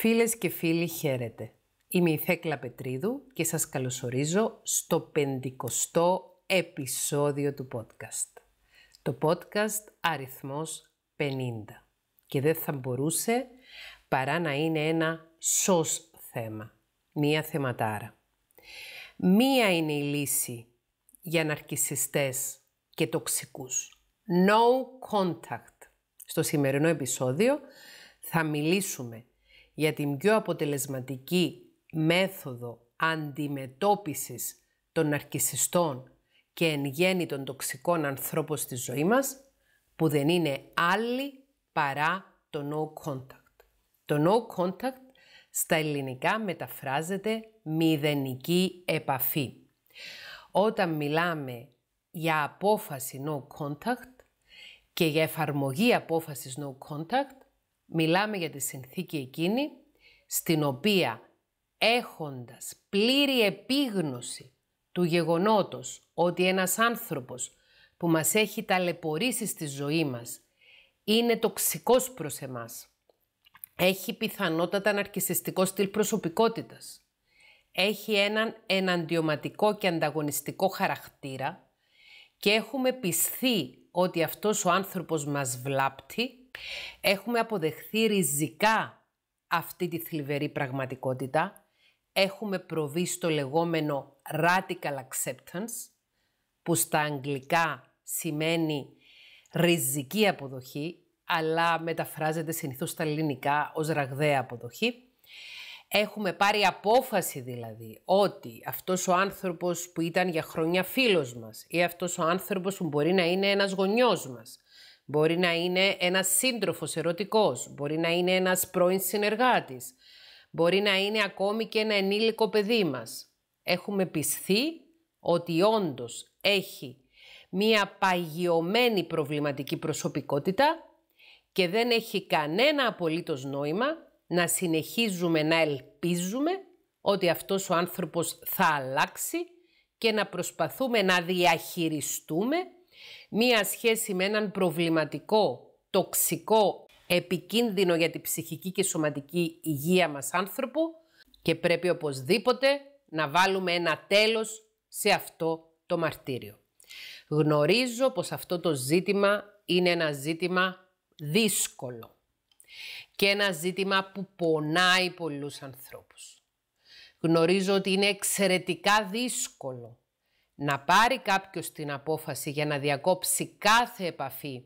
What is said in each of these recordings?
Φίλες και φίλοι χαίρετε. Είμαι η Θέκλα Πετρίδου και σας καλωσορίζω στο 50 επεισόδιο του podcast. Το podcast αριθμός 50 και δεν θα μπορούσε παρά να είναι ένα σως θέμα, μία θεματάρα. Μία είναι η λύση για ναρκισιστές και τοξικούς. No contact. Στο σημερινό επεισόδιο θα μιλήσουμε για την πιο αποτελεσματική μέθοδο αντιμετώπισης των ναρκισιστών και εν γέννη των τοξικών ανθρώπων στη ζωή μας, που δεν είναι άλλη παρά το no contact. Το no contact στα ελληνικά μεταφράζεται μηδενική επαφή. Όταν μιλάμε για απόφαση no contact και για εφαρμογή απόφασης no contact, Μιλάμε για τη συνθήκη εκείνη στην οποία έχοντας πλήρη επίγνωση του γεγονότος ότι ένας άνθρωπος που μας έχει ταλαιπωρήσει στη ζωή μας είναι τοξικός προς εμάς, έχει πιθανότατα ναρκισιστικό στυλ προσωπικότητας, έχει έναν εναντιωματικό και ανταγωνιστικό χαρακτήρα και έχουμε πιστεί ότι αυτός ο άνθρωπος μας βλάπτει, Έχουμε αποδεχθεί ριζικά αυτή τη θλιβερή πραγματικότητα. Έχουμε προβεί στο λεγόμενο radical acceptance, που στα αγγλικά σημαίνει ριζική αποδοχή, αλλά μεταφράζεται συνήθως στα ελληνικά ως ραγδαία αποδοχή. Έχουμε πάρει απόφαση δηλαδή ότι αυτός ο άνθρωπος που ήταν για χρόνια φίλος μας ή αυτός ο άνθρωπος που μπορεί να είναι ένας γονιός μας Μπορεί να είναι ένας σύντροφος ερωτικός, μπορεί να είναι ένας πρώην συνεργάτης, μπορεί να είναι ακόμη και ένα ενήλικο παιδί μας. Έχουμε πισθεί ότι όντως έχει μία παγιωμένη προβληματική προσωπικότητα και δεν έχει κανένα απολύτως νόημα να συνεχίζουμε να ελπίζουμε ότι αυτός ο άνθρωπος θα αλλάξει και να προσπαθούμε να διαχειριστούμε μία σχέση με έναν προβληματικό, τοξικό, επικίνδυνο για την ψυχική και σωματική υγεία μας άνθρωπο και πρέπει οπωσδήποτε να βάλουμε ένα τέλος σε αυτό το μαρτύριο. Γνωρίζω πως αυτό το ζήτημα είναι ένα ζήτημα δύσκολο και ένα ζήτημα που πονάει πολλούς ανθρώπους. Γνωρίζω ότι είναι εξαιρετικά δύσκολο να πάρει κάποιος την απόφαση για να διακόψει κάθε επαφή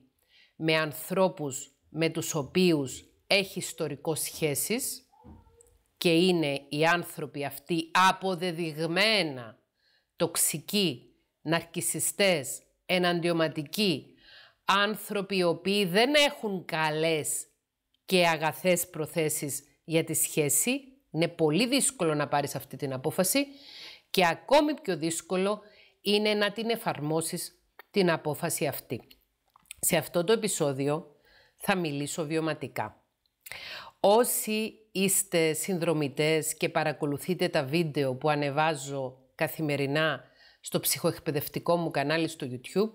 με ανθρώπους με τους οποίους έχει ιστορικό σχέσεις και είναι οι άνθρωποι αυτοί αποδεδειγμένα τοξικοί, ναρκισιστές, εναντιωματικοί, άνθρωποι οι οποίοι δεν έχουν καλές και αγαθές προθέσεις για τη σχέση. Είναι πολύ δύσκολο να πάρεις αυτή την απόφαση και ακόμη πιο δύσκολο είναι να την εφαρμόσεις την απόφαση αυτή. Σε αυτό το επεισόδιο θα μιλήσω βιωματικά. Όσοι είστε συνδρομητές και παρακολουθείτε τα βίντεο που ανεβάζω καθημερινά στο ψυχοεκπαιδευτικό μου κανάλι στο YouTube,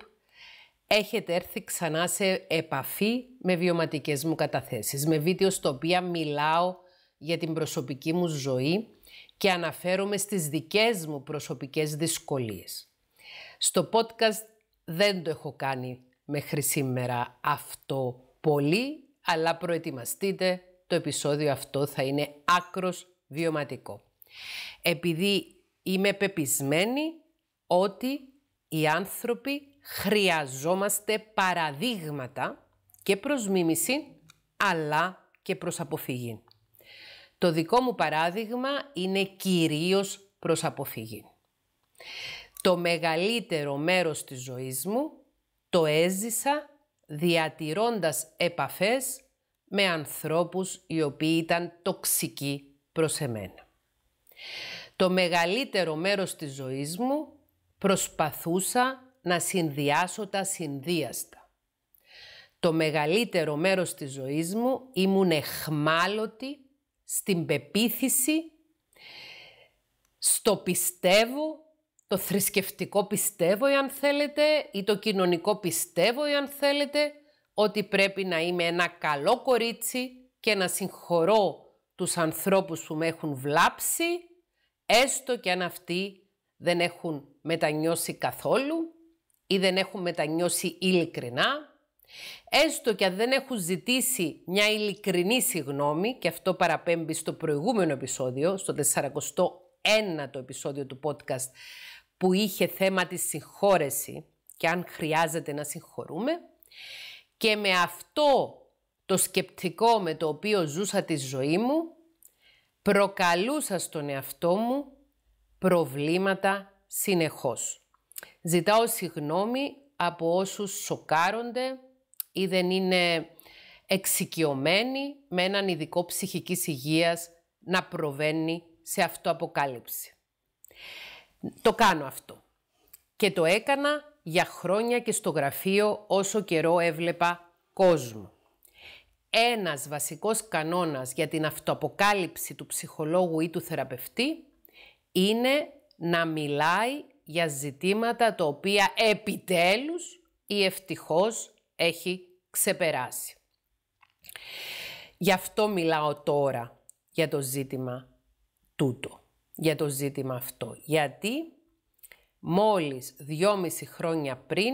έχετε έρθει ξανά σε επαφή με βιωματικές μου καταθέσεις, με βίντεο στο οποίο μιλάω για την προσωπική μου ζωή και αναφέρομαι στις δικές μου προσωπικές δυσκολίες. Στο podcast δεν το έχω κάνει μέχρι σήμερα αυτό πολύ, αλλά προετοιμαστείτε, το επεισόδιο αυτό θα είναι άκρος βιωματικό. Επειδή είμαι πεπισμένη ότι οι άνθρωποι χρειαζόμαστε παραδείγματα και προς μίμηση, αλλά και προς αποφυγή. Το δικό μου παράδειγμα είναι κυρίως προς αποφυγή. Το μεγαλύτερο μέρος της ζωής μου το έζησα διατηρώντας επαφές με ανθρώπους οι οποίοι ήταν τοξικοί προς εμένα. Το μεγαλύτερο μέρος της ζωής μου προσπαθούσα να συνδυάσω τα συνδύαστα. Το μεγαλύτερο μέρος της ζωής μου ήμουν εχμάλωτη στην πεποίθηση, στο πιστεύω το θρησκευτικό πιστεύω εάν αν θέλετε ή το κοινωνικό πιστεύω εάν αν θέλετε ότι πρέπει να είμαι ένα καλό κορίτσι και να συγχωρώ τους ανθρώπους που με έχουν βλάψει έστω και αν αυτοί δεν έχουν μετανιώσει καθόλου ή δεν έχουν μετανιώσει ειλικρινά έστω και αν δεν έχουν ζητήσει μια ειλικρινή συγνώμη και αυτό παραπέμπει στο προηγούμενο επεισόδιο, στο 41ο επεισόδιο του podcast που είχε θέμα της συγχώρεση και αν χρειάζεται να συγχωρούμε και με αυτό το σκεπτικό με το οποίο ζούσα τη ζωή μου προκαλούσα στον εαυτό μου προβλήματα συνεχώς. Ζητάω συγνώμη από όσους σοκάρονται ή δεν είναι εξοικειωμένοι με έναν ειδικό ψυχικής υγείας να προβαίνει σε αυτοαποκάλυψη. Το κάνω αυτό. Και το έκανα για χρόνια και στο γραφείο όσο καιρό έβλεπα κόσμο. Ένας βασικός κανόνας για την αυτοαποκάλυψη του ψυχολόγου ή του θεραπευτή είναι να μιλάει για ζητήματα τα οποία επιτέλους ή ευτυχώς έχει ξεπεράσει. Γι' αυτό μιλάω τώρα για το ζήτημα τούτο για το ζήτημα αυτό. Γιατί μόλις δυόμιση χρόνια πριν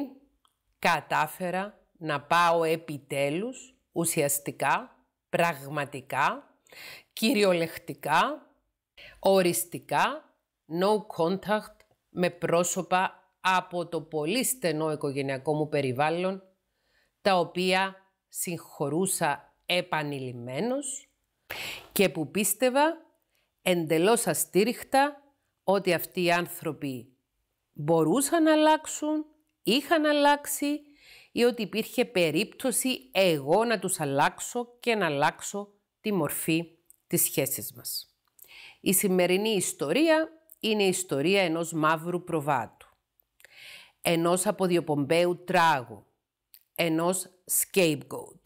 κατάφερα να πάω επιτέλους ουσιαστικά, πραγματικά, κυριολεκτικά, οριστικά, no contact με πρόσωπα από το πολύ στενό οικογενειακό μου περιβάλλον, τα οποία συγχωρούσα επανειλημμένος και που πίστευα εντελώς αστήριχτα ότι αυτοί οι άνθρωποι μπορούσαν να αλλάξουν, είχαν αλλάξει ή ότι υπήρχε περίπτωση εγώ να τους αλλάξω και να αλλάξω τη μορφή της σχέσης μας. Η σημερινή ιστορία είναι η ιστορία ενός μαύρου προβάτου, ενός αποδιοπομπέου τράγου, ενός scapegoat.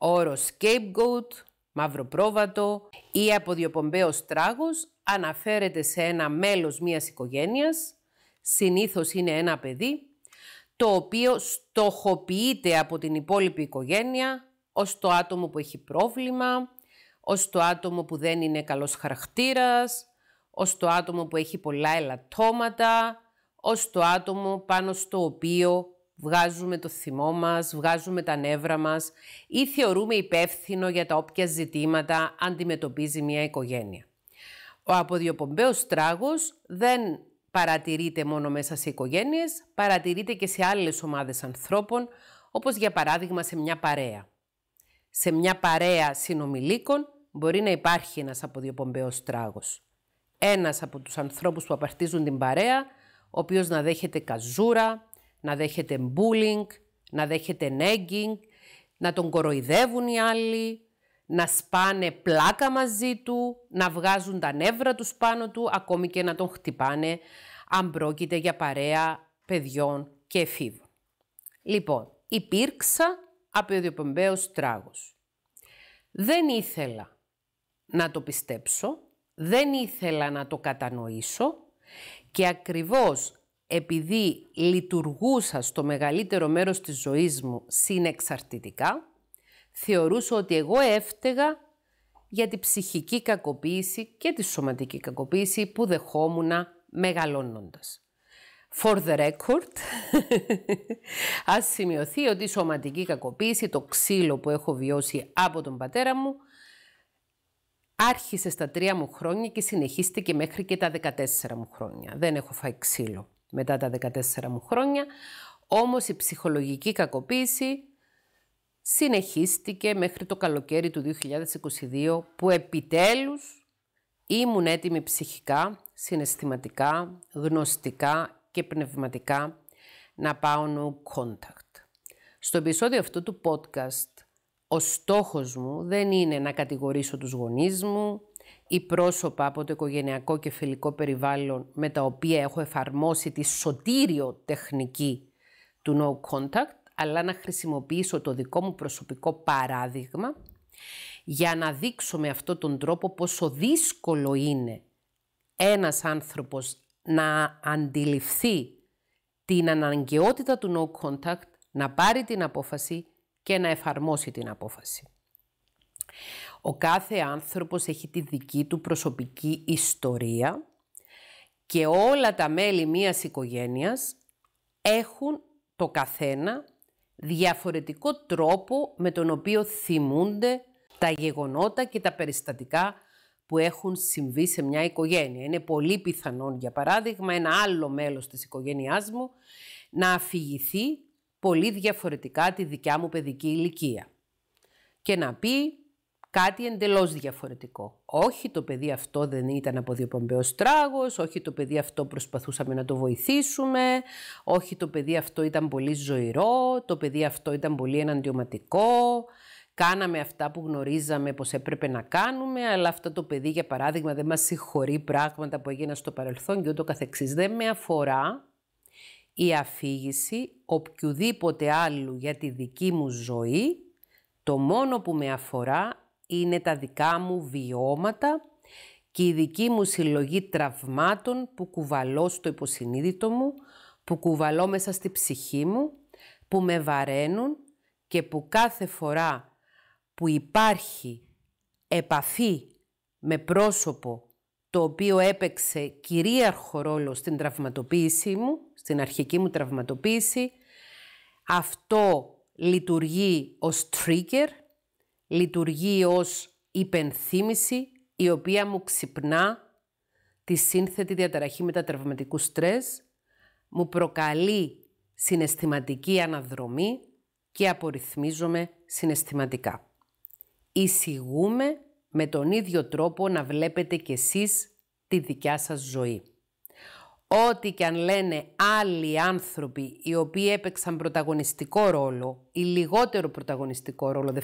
Ο όρος scapegoat μαύρο πρόβατο ή αποδιοπομπαίος τράγος αναφέρεται σε ένα μέλος μιας οικογένειας, συνήθως είναι ένα παιδί, το οποίο στοχοποιείται από την υπόλοιπη οικογένεια ως το άτομο που έχει πρόβλημα, ως το άτομο που δεν είναι καλός χαρακτήρας, ως το άτομο που έχει πολλά ελαττώματα, ως το άτομο πάνω στο οποίο Βγάζουμε το θυμό μας, βγάζουμε τα νεύρα μας ή θεωρούμε υπεύθυνο για τα όποια ζητήματα αντιμετωπίζει μια οικογένεια. Ο αποδιοπομπαίος τράγος δεν παρατηρείται μόνο μέσα σε οικογένειες, παρατηρείται και σε άλλες ομάδες ανθρώπων, όπως για παράδειγμα σε μια παρέα. Σε μια παρέα συνομιλίκων μπορεί να υπάρχει ένας αποδιοπομπαίος τράγος. Ένας από τους ανθρώπους που απαρτίζουν την παρέα, ο οποίος να δέχεται καζούρα, να δέχεται bullying, να δέχεται nagging, να τον κοροϊδεύουν οι άλλοι, να σπάνε πλάκα μαζί του, να βγάζουν τα νεύρα τους πάνω του, ακόμη και να τον χτυπάνε αν πρόκειται για παρέα παιδιών και εφήβων. Λοιπόν, υπήρξα απειοδιοπομπαίος τράγος. Δεν ήθελα να το πιστέψω, δεν ήθελα να το κατανοήσω και ακριβώς επειδή λειτουργούσα στο μεγαλύτερο μέρος της ζωής μου συνεξαρτητικά, θεωρούσα ότι εγώ έφταιγα για τη ψυχική κακοποίηση και τη σωματική κακοποίηση που δεχόμουνα μεγαλώνοντας. For the record, ας σημειωθεί ότι η σωματική κακοποίηση, το ξύλο που έχω βιώσει από τον πατέρα μου, άρχισε στα τρία μου χρόνια και συνεχίστηκε μέχρι και τα 14 μου χρόνια. Δεν έχω φάει ξύλο μετά τα 14 μου χρόνια, όμως η ψυχολογική κακοποίηση συνεχίστηκε μέχρι το καλοκαίρι του 2022 που επιτέλους ήμουν έτοιμη ψυχικά, συναισθηματικά, γνωστικά και πνευματικά να πάω no contact. Στο επεισόδιο αυτού του podcast ο στόχος μου δεν είναι να κατηγορήσω τους γονείς μου, ή πρόσωπα από το οικογενειακό και φιλικό περιβάλλον με τα οποία έχω εφαρμόσει τη σωτήριο τεχνική του no contact, αλλά να χρησιμοποιήσω το δικό μου προσωπικό παράδειγμα για να δείξω με αυτόν τον τρόπο πόσο δύσκολο είναι ένας άνθρωπος να αντιληφθεί την αναγκαιότητα του no contact, να πάρει την απόφαση και να εφαρμόσει την απόφαση. Ο κάθε άνθρωπος έχει τη δική του προσωπική ιστορία και όλα τα μέλη μιας οικογένειας έχουν το καθένα διαφορετικό τρόπο με τον οποίο θυμούνται τα γεγονότα και τα περιστατικά που έχουν συμβεί σε μια οικογένεια. Είναι πολύ πιθανόν, για παράδειγμα, ένα άλλο μέλος της οικογένειάς μου να αφηγηθεί πολύ διαφορετικά τη δικιά μου παιδική ηλικία και να πει κάτι εντελώς διαφορετικό. Όχι, το παιδί αυτό δεν ήταν από Πομπέος τράγος, όχι το παιδί αυτό προσπαθούσαμε να το βοηθήσουμε, όχι το παιδί αυτό ήταν πολύ ζωηρό, το παιδί αυτό ήταν πολύ εναντιωματικό, κάναμε αυτά που γνωρίζαμε πως έπρεπε να κάνουμε, αλλά αυτό το παιδί για παράδειγμα δεν μας συγχωρεί πράγματα που έγιναν στο παρελθόν και ούτω καθεξής. Δεν με αφορά η αφήγηση οποιοδήποτε άλλου για τη δική μου ζωή, το μόνο που με αφορά είναι τα δικά μου βιώματα και η δική μου συλλογή τραυμάτων που κουβαλώ στο υποσυνείδητο μου, που κουβαλώ μέσα στη ψυχή μου, που με βαραίνουν και που κάθε φορά που υπάρχει επαφή με πρόσωπο το οποίο έπαιξε κυρίαρχο ρόλο στην τραυματοποίησή μου, στην αρχική μου τραυματοποίηση. Αυτό λειτουργεί ως trigger, λειτουργεί ως υπενθύμηση η οποία μου ξυπνά τη σύνθετη διαταραχή μετατραυματικού στρες, μου προκαλεί συναισθηματική αναδρομή και απορριθμίζομαι συναισθηματικά. Εισηγούμε με τον ίδιο τρόπο να βλέπετε κι εσείς τη δικιά σας ζωή. Ό,τι και αν λένε άλλοι άνθρωποι οι οποίοι έπαιξαν πρωταγωνιστικό ρόλο ή λιγότερο πρωταγωνιστικό ρόλο,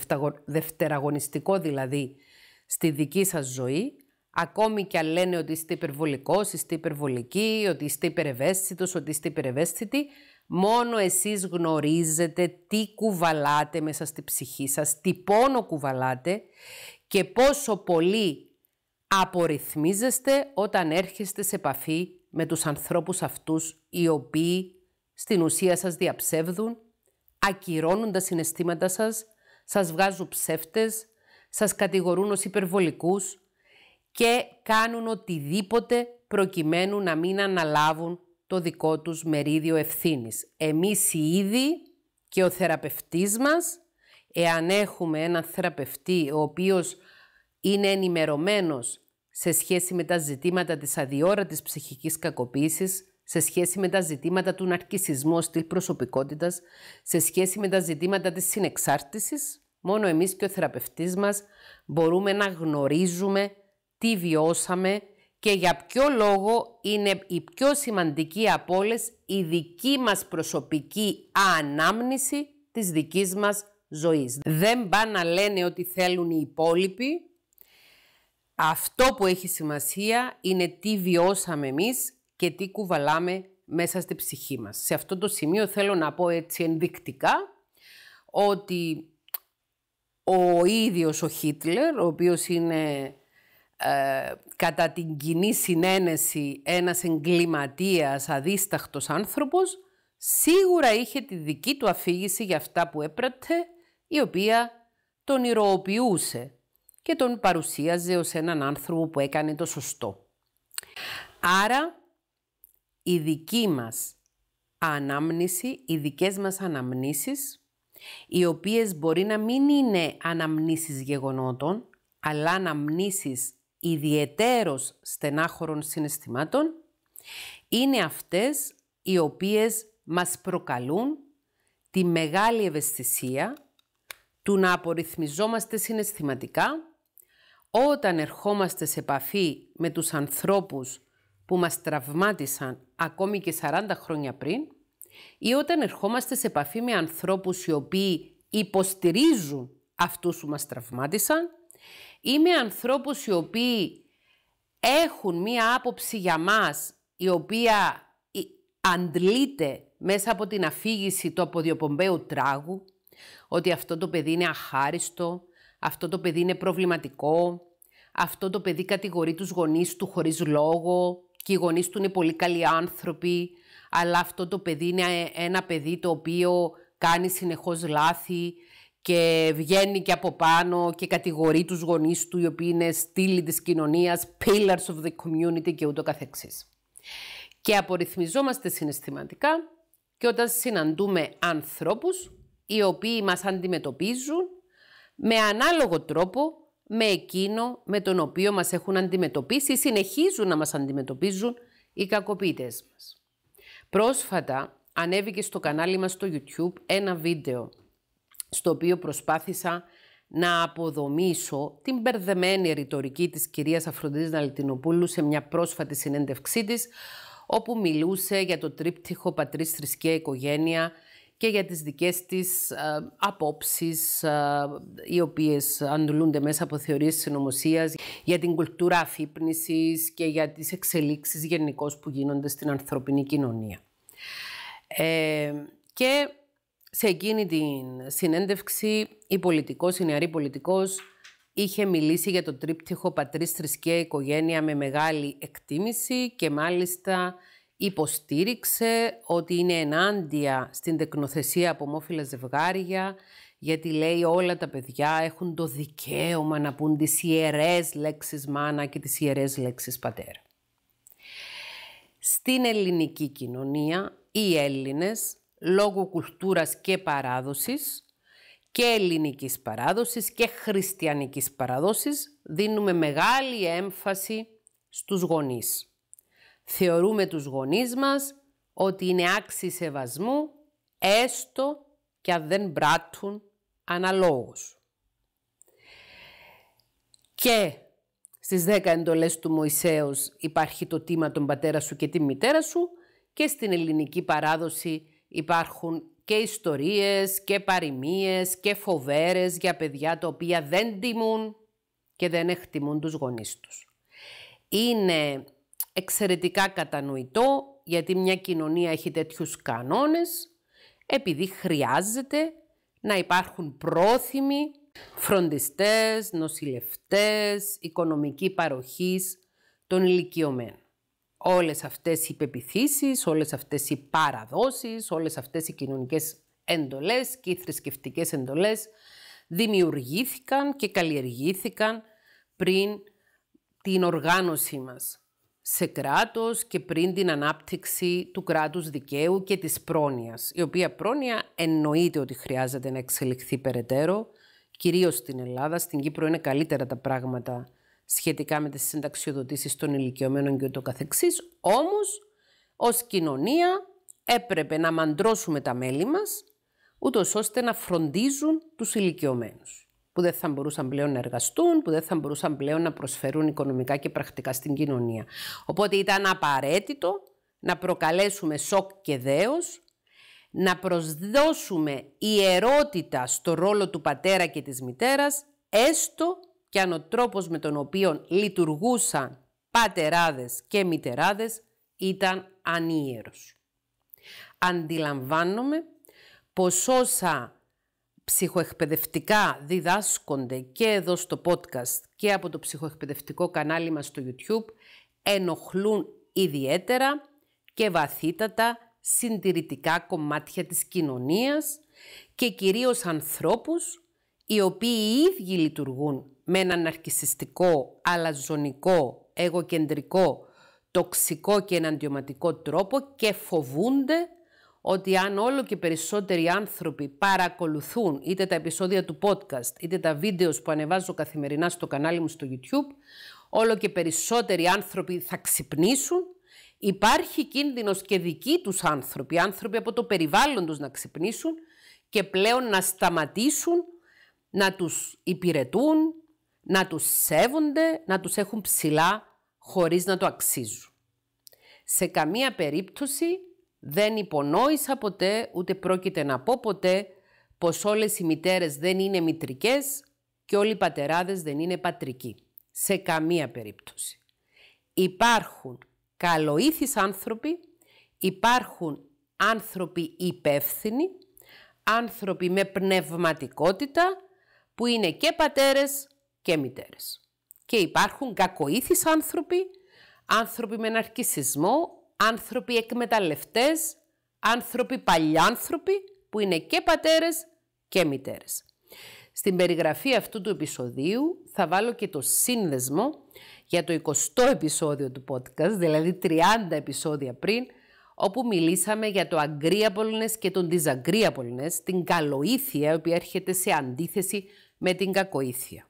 δευτεραγωνιστικό δηλαδή, στη δική σας ζωή, ακόμη και αν λένε ότι είστε υπερβολικός, είστε υπερβολική, ότι είστε υπερευαίσθητος, ότι είστε υπερευαίσθητη, μόνο εσείς γνωρίζετε τι κουβαλάτε μέσα στη ψυχή σας, τι πόνο κουβαλάτε και πόσο πολύ απορριθμίζεστε όταν έρχεστε σε επαφή με τους ανθρώπους αυτούς οι οποίοι στην ουσία σας διαψεύδουν, ακυρώνουν τα συναισθήματα σας, σας βγάζουν ψεύτες, σας κατηγορούν ως υπερβολικούς και κάνουν οτιδήποτε προκειμένου να μην αναλάβουν το δικό τους μερίδιο ευθύνης. Εμείς οι ίδιοι και ο θεραπευτής μας, εάν έχουμε έναν θεραπευτή ο οποίος είναι ενημερωμένος σε σχέση με τα ζητήματα της αδιόρατης ψυχικής κακοποίησης, σε σχέση με τα ζητήματα του ναρκισισμού στυλ προσωπικότητας, σε σχέση με τα ζητήματα της συνεξάρτησης, μόνο εμείς και ο θεραπευτής μας μπορούμε να γνωρίζουμε τι βιώσαμε και για ποιο λόγο είναι η πιο σημαντική από όλες η δική μας προσωπική ανάμνηση της δικής μας ζωής. Δεν πάνε να λένε ότι θέλουν οι υπόλοιποι, αυτό που έχει σημασία είναι τι βιώσαμε εμείς και τι κουβαλάμε μέσα στη ψυχή μας. Σε αυτό το σημείο θέλω να πω έτσι ενδεικτικά ότι ο ίδιος ο Χίτλερ, ο οποίος είναι ε, κατά την κοινή συνένεση ένας εγκληματίας, αδίσταχτος άνθρωπος, σίγουρα είχε τη δική του αφήγηση για αυτά που έπρεπε η οποία τον ηρωοποιούσε και τον παρουσίαζε ως έναν άνθρωπο που έκανε το σωστό. Άρα η δική μας ανάμνηση, οι δικές μας αναμνήσεις, οι οποίες μπορεί να μην είναι αναμνήσεις γεγονότων, αλλά αναμνήσεις ιδιαιτέρως στενάχωρων συναισθημάτων, είναι αυτές οι οποίες μας προκαλούν τη μεγάλη ευαισθησία του να απορριθμιζόμαστε συναισθηματικά όταν ερχόμαστε σε επαφή με τους ανθρώπους που μας τραυμάτισαν ακόμη και 40 χρόνια πριν ή όταν ερχόμαστε σε επαφή με ανθρώπους οι οποίοι υποστηρίζουν αυτούς που μας τραυμάτισαν ή με ανθρώπους οι οποίοι έχουν μία άποψη για μας η οποία αντλείται μέσα από την αφήγηση του αποδιοπομπαίου τράγου ότι αυτό το παιδί είναι αχάριστο, αυτό το παιδί είναι προβληματικό, αυτό το παιδί κατηγορεί τους γονείς του χωρίς λόγο και οι γονείς του είναι πολύ καλοί άνθρωποι, αλλά αυτό το παιδί είναι ένα παιδί το οποίο κάνει συνεχώς λάθη και βγαίνει και από πάνω και κατηγορεί τους γονείς του οι οποίοι είναι στήλοι της κοινωνίας, pillars of the community και ούτω καθεξής. Και απορριθμιζόμαστε συναισθηματικά και όταν συναντούμε ανθρώπους οι οποίοι μας αντιμετωπίζουν με ανάλογο τρόπο με εκείνο με τον οποίο μας έχουν αντιμετωπίσει ή συνεχίζουν να μας αντιμετωπίζουν οι κακοποιητές μας. Πρόσφατα ανέβηκε στο κανάλι μας στο YouTube ένα βίντεο στο οποίο προσπάθησα να αποδομήσω την μπερδεμένη ρητορική της κυρίας Αφροντίδης Ναλτινοπούλου σε μια πρόσφατη συνέντευξή της, όπου μιλούσε για το τρίπτυχο πατρίς θρησκεία οικογένεια και για τις δικές της ε, απόψεις ε, οι οποίες αντλούνται μέσα από θεωρίες συνωμοσίας για την κουλτούρα αφύπνισης και για τις εξελίξεις γενικώ που γίνονται στην ανθρωπινή κοινωνία. Ε, και σε εκείνη την συνέντευξη η πολιτικός, η νεαρή πολιτικός είχε μιλήσει για το τρίπτυχο πατρίς, θρησκεία, οικογένεια με μεγάλη εκτίμηση και μάλιστα υποστήριξε ότι είναι ενάντια στην τεκνοθεσία από ομόφυλα ζευγάρια, γιατί λέει όλα τα παιδιά έχουν το δικαίωμα να πούν τις ιερές λέξεις μάνα και τις ιερές λέξεις πατέρα. Στην ελληνική κοινωνία οι Έλληνες, λόγω κουλτούρας και παράδοσης, και ελληνικής παράδοσης και χριστιανικής παράδοσης, δίνουμε μεγάλη έμφαση στους γονείς. Θεωρούμε τους γονείς μας ότι είναι άξιοι σεβασμού, έστω και αν δεν πράττουν αναλόγως. Και στις δέκα εντολές του Μωυσέως υπάρχει το τίμα των πατέρας σου και τη μητέρα σου και στην ελληνική παράδοση υπάρχουν και ιστορίες και παροιμίες και φοβέρες για παιδιά τα οποία δεν τιμούν και δεν εκτιμούν τους γονείς τους. Είναι εξαιρετικά κατανοητό γιατί μια κοινωνία έχει τέτοιους κανόνες επειδή χρειάζεται να υπάρχουν πρόθυμοι φροντιστές, νοσηλευτές, οικονομική παροχής των ηλικιωμένων. Όλες αυτές οι πεπιθήσεις, όλες αυτές οι παραδόσεις, όλες αυτές οι κοινωνικές εντολές και οι θρησκευτικές εντολές δημιουργήθηκαν και καλλιεργήθηκαν πριν την οργάνωσή μας σε κράτος και πριν την ανάπτυξη του κράτους δικαίου και της πρόνοιας, η οποία πρόνοια εννοείται ότι χρειάζεται να εξελιχθεί περαιτέρω, κυρίως στην Ελλάδα, στην Κύπρο είναι καλύτερα τα πράγματα σχετικά με τις συνταξιοδοτήσεις των ηλικιωμένων και το καθεξής, όμως ως κοινωνία έπρεπε να μαντρώσουμε τα μέλη μας, ούτως ώστε να φροντίζουν τους ηλικιωμένους που δεν θα μπορούσαν πλέον να εργαστούν, που δεν θα μπορούσαν πλέον να προσφέρουν οικονομικά και πρακτικά στην κοινωνία. Οπότε ήταν απαραίτητο να προκαλέσουμε σοκ και δέος, να προσδώσουμε ιερότητα στο ρόλο του πατέρα και της μητέρας, έστω και αν ο τρόπος με τον οποίο λειτουργούσαν πατεράδες και μητεράδες ήταν ανίερος. Αντιλαμβάνομαι πως όσα ψυχοεκπαιδευτικά διδάσκονται και εδώ στο podcast και από το ψυχοεκπαιδευτικό κανάλι μας στο YouTube ενοχλούν ιδιαίτερα και βαθύτατα συντηρητικά κομμάτια της κοινωνίας και κυρίως ανθρώπους οι οποίοι οι ίδιοι λειτουργούν με έναν αρκισιστικό, αλαζονικό, εγωκεντρικό, τοξικό και εναντιωματικό τρόπο και φοβούνται ότι αν όλο και περισσότεροι άνθρωποι παρακολουθούν είτε τα επεισόδια του podcast, είτε τα βίντεο που ανεβάζω καθημερινά στο κανάλι μου στο YouTube, όλο και περισσότεροι άνθρωποι θα ξυπνήσουν Υπάρχει κίνδυνος και δικοί τους άνθρωποι, άνθρωποι από το περιβάλλον τους να ξυπνήσουν και πλέον να σταματήσουν να τους υπηρετούν, να τους σέβονται, να τους έχουν ψηλά χωρίς να το αξίζουν. Σε καμία περίπτωση δεν υπονόησα ποτέ, ούτε πρόκειται να πω ποτέ, πως όλες οι μητέρες δεν είναι μητρικές και όλοι οι πατεράδες δεν είναι πατρικοί. Σε καμία περίπτωση. Υπάρχουν καλοήθεις άνθρωποι, υπάρχουν άνθρωποι υπεύθυνοι, άνθρωποι με πνευματικότητα που είναι και πατέρες και μητέρες. Και υπάρχουν κακοήθεις άνθρωποι, άνθρωποι με ναρκισισμό, άνθρωποι εκμεταλλευτές, άνθρωποι παλιάνθρωποι που είναι και πατέρες και μητέρες. Στην περιγραφή αυτού του επεισοδίου θα βάλω και το σύνδεσμο για το 20ο επεισόδιο του podcast, δηλαδή 30 επεισόδια πριν, όπου μιλήσαμε για το agreeableness και τον disagreeableness, την καλοήθεια, η οποία έρχεται σε αντίθεση με την κακοήθεια.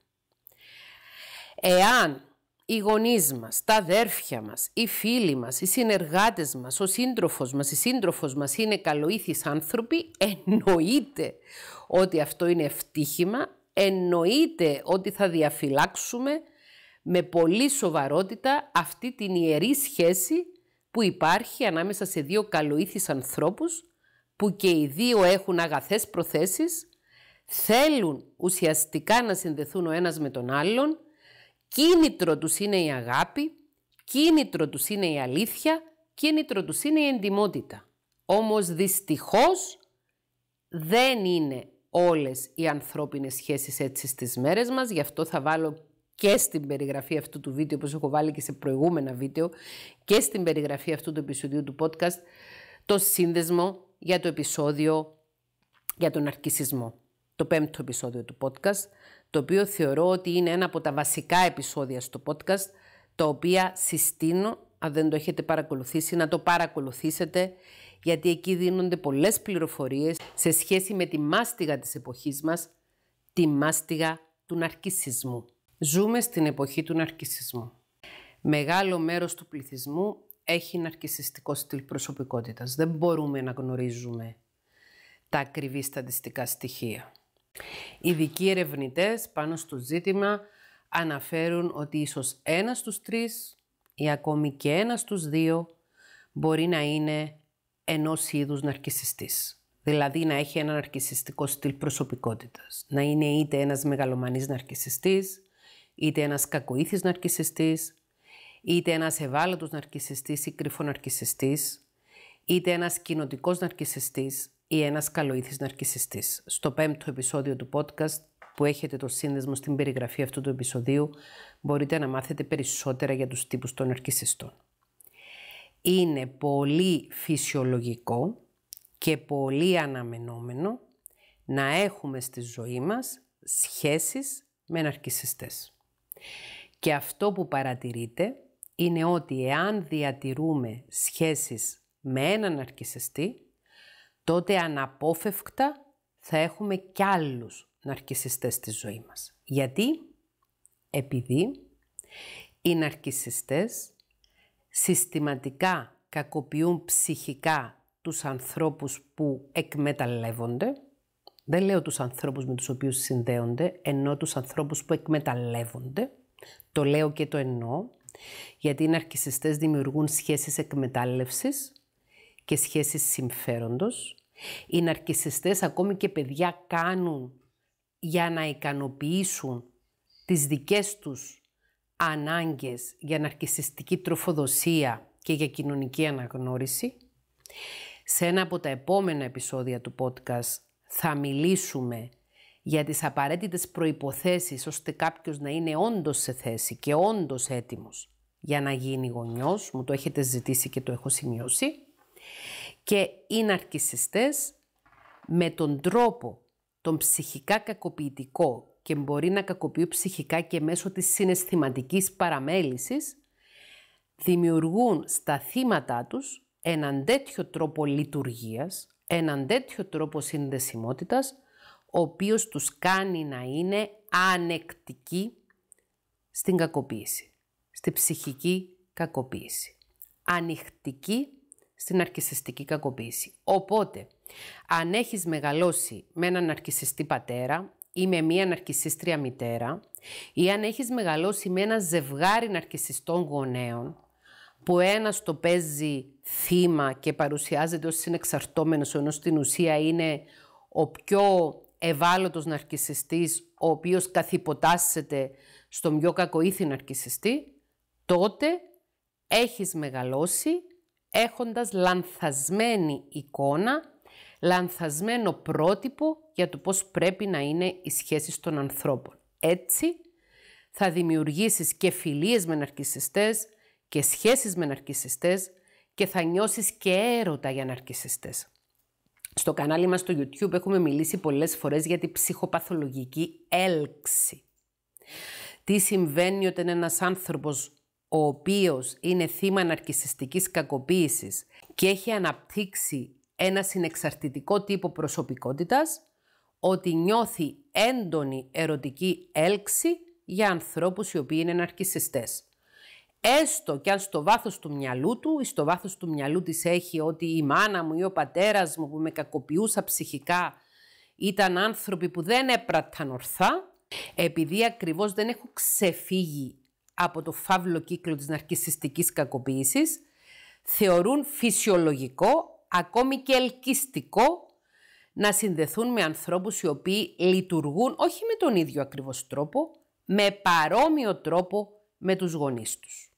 Εάν οι γονείς μας, τα αδέρφια μας, οι φίλοι μας, οι συνεργάτες μας, ο σύντροφος μας, η σύντροφος μας είναι καλοήθης άνθρωποι, εννοείται ότι αυτό είναι ευτύχημα, εννοείται ότι θα διαφυλάξουμε με πολύ σοβαρότητα αυτή την ιερή σχέση που υπάρχει ανάμεσα σε δύο καλοήθης ανθρώπους που και οι δύο έχουν αγαθές προθέσεις, θέλουν ουσιαστικά να συνδεθούν ο ένας με τον άλλον Κίνητρο τους είναι η αγάπη, κίνητρο τους είναι η αλήθεια, κίνητρο τους είναι η εντιμότητα. Όμως δυστυχώς δεν είναι όλες οι ανθρώπινες σχέσεις έτσι στις μέρες μας, γι' αυτό θα βάλω και στην περιγραφή αυτού του βίντεο, όπως έχω βάλει και σε προηγούμενα βίντεο, και στην περιγραφή αυτού του επεισοδίου του podcast, το σύνδεσμο για το επεισόδιο για τον αρκισισμό. Το πέμπτο επεισόδιο του podcast, το οποίο θεωρώ ότι είναι ένα από τα βασικά επεισόδια στο podcast, τα οποία συστήνω, αν δεν το έχετε παρακολουθήσει, να το παρακολουθήσετε, γιατί εκεί δίνονται πολλές πληροφορίες σε σχέση με τη μάστιγα της εποχής μας, τη μάστιγα του ναρκισισμού. Ζούμε στην εποχή του ναρκισισμού. Μεγάλο μέρος του πληθυσμού έχει ναρκισιστικό στυλ προσωπικότητας. Δεν μπορούμε να γνωρίζουμε τα ακριβή στατιστικά στοιχεία. Ειδικοί ερευνητές πάνω στο ζήτημα αναφέρουν ότι ίσως ένας στους τρεις ή ακόμη και ένας στους δύο μπορεί να είναι ενός είδους ναρκισιστής. Δηλαδή να έχει ένα ναρκισιστικό στυλ προσωπικότητας. Να είναι είτε ένας μεγαλομανής ναρκισιστής, είτε ένας κακοήθης ναρκισιστής, είτε ένας ευάλωτος ναρκισιστής ή ναρκισιστής, είτε ένας κοινοτικός ναρκισιστής, ή ένας καλοήθης ναρκισιστής. Στο πέμπτο επεισόδιο του podcast που έχετε το σύνδεσμο στην περιγραφή αυτού του επεισοδίου μπορείτε να μάθετε περισσότερα για τους τύπους των ναρκισιστών. Είναι πολύ φυσιολογικό και πολύ αναμενόμενο να έχουμε στη ζωή μας σχέσεις με ναρκισιστές. Και αυτό που παρατηρείτε είναι ότι εάν διατηρούμε σχέσεις με έναν ναρκισιστή, τότε αναπόφευκτα θα έχουμε κι άλλους ναρκισιστές στη ζωή μας. Γιατί? Επειδή οι ναρκισιστές συστηματικά κακοποιούν ψυχικά τους ανθρώπους που εκμεταλλεύονται. Δεν λέω τους ανθρώπους με τους οποίους συνδέονται, ενώ τους ανθρώπους που εκμεταλλεύονται. Το λέω και το εννοώ, γιατί οι ναρκισιστές δημιουργούν σχέσεις εκμετάλλευσης και σχέσεις συμφέροντος οι ναρκισιστές ακόμη και παιδιά κάνουν για να ικανοποιήσουν τις δικές τους ανάγκες για ναρκισιστική τροφοδοσία και για κοινωνική αναγνώριση. Σε ένα από τα επόμενα επεισόδια του podcast θα μιλήσουμε για τις απαραίτητες προϋποθέσεις ώστε κάποιος να είναι όντως σε θέση και όντως έτοιμος για να γίνει γονιός. Μου το έχετε ζητήσει και το έχω σημειώσει και οι ναρκισιστές με τον τρόπο τον ψυχικά κακοποιητικό και μπορεί να κακοποιούν ψυχικά και μέσω της συναισθηματικής παραμέλησης, δημιουργούν στα θύματα τους έναν τέτοιο τρόπο λειτουργίας, έναν τέτοιο τρόπο συνδεσιμότητας, ο οποίος τους κάνει να είναι ανεκτικοί στην κακοποίηση, στη ψυχική κακοποίηση. Ανοιχτικοί στην αρκισιστική κακοποίηση. Οπότε, αν έχεις μεγαλώσει με έναν αρκισιστή πατέρα ή με μία ναρκισίστρια μητέρα ή αν έχεις μεγαλώσει με ένα ζευγάρι ναρκισιστών γονέων που ένας το παίζει θύμα και παρουσιάζεται ως συνεξαρτώμενος ενώ στην ουσία είναι ο πιο ευάλωτος ναρκισιστής ο οποίος καθυποτάσσεται στον πιο κακοήθη ναρκισιστή τότε έχεις μεγαλώσει έχοντας λανθασμένη εικόνα, λανθασμένο πρότυπο για το πώς πρέπει να είναι οι σχέσεις των ανθρώπων. Έτσι θα δημιουργήσεις και φιλίες με ναρκισιστές και σχέσεις με ναρκισιστές και θα νιώσεις και έρωτα για ναρκισιστές. Στο κανάλι μας στο YouTube έχουμε μιλήσει πολλές φορές για την ψυχοπαθολογική έλξη. Τι συμβαίνει όταν ένας άνθρωπος ο οποίος είναι θύμα ναρκισιστικής κακοποίησης και έχει αναπτύξει ένα συνεξαρτητικό τύπο προσωπικότητας, ότι νιώθει έντονη ερωτική έλξη για ανθρώπους οι οποίοι είναι ναρκισιστές. Έστω και αν στο βάθος του μυαλού του ή στο βάθος του μυαλού της έχει ότι η μάνα μου ή ο πατέρας μου που με κακοποιούσα ψυχικά ήταν άνθρωποι που δεν έπραταν ορθά, επειδή ακριβώς δεν έχω ξεφύγει από το φαύλο κύκλο της ναρκισιστικής κακοποίησης θεωρούν φυσιολογικό, ακόμη και ελκυστικό να συνδεθούν με ανθρώπους οι οποίοι λειτουργούν όχι με τον ίδιο ακριβώς τρόπο, με παρόμοιο τρόπο με τους γονείς τους.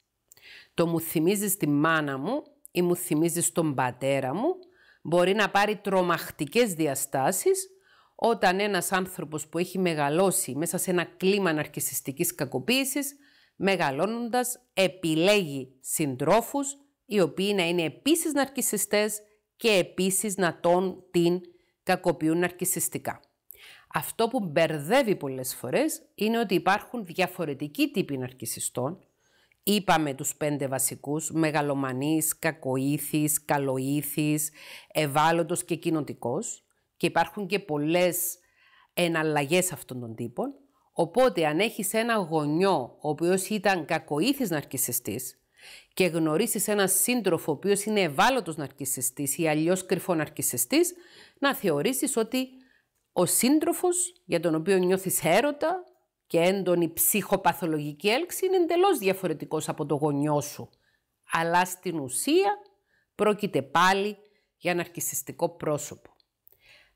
Το «μου θυμίζεις τη μάνα μου» ή «μου θυμίζεις τον πατέρα μου» μπορεί να πάρει τρομακτικές διαστάσεις όταν ένας άνθρωπος που έχει μεγαλώσει μέσα σε ένα κλίμα ναρκισιστικής κακοποίησης μεγαλώνοντας επιλέγει συντρόφους οι οποίοι να είναι επίσης ναρκισιστές και επίσης να τον την κακοποιούν ναρκισιστικά. Αυτό που μπερδεύει πολλές φορές είναι ότι υπάρχουν διαφορετικοί τύποι ναρκισιστών. Είπαμε τους πέντε βασικούς, μεγαλομανής, κακοήθης, καλοήθης, ευάλωτος και κοινοτικός. Και υπάρχουν και πολλές εναλλαγές αυτών των τύπων. Οπότε αν έχεις ένα γονιό ο οποίος ήταν κακοήθης ναρκισιστής και γνωρίσεις ένα σύντροφο ο οποίος είναι ευάλωτος ναρκισιστής ή αλλιώς κρυφό ναρκισιστής, να θεωρήσεις ότι ο σύντροφος για τον οποίο νιώθεις έρωτα και έντονη ψυχοπαθολογική έλξη είναι εντελώς διαφορετικός από το γονιό σου. Αλλά στην ουσία πρόκειται πάλι για ναρκισιστικό πρόσωπο.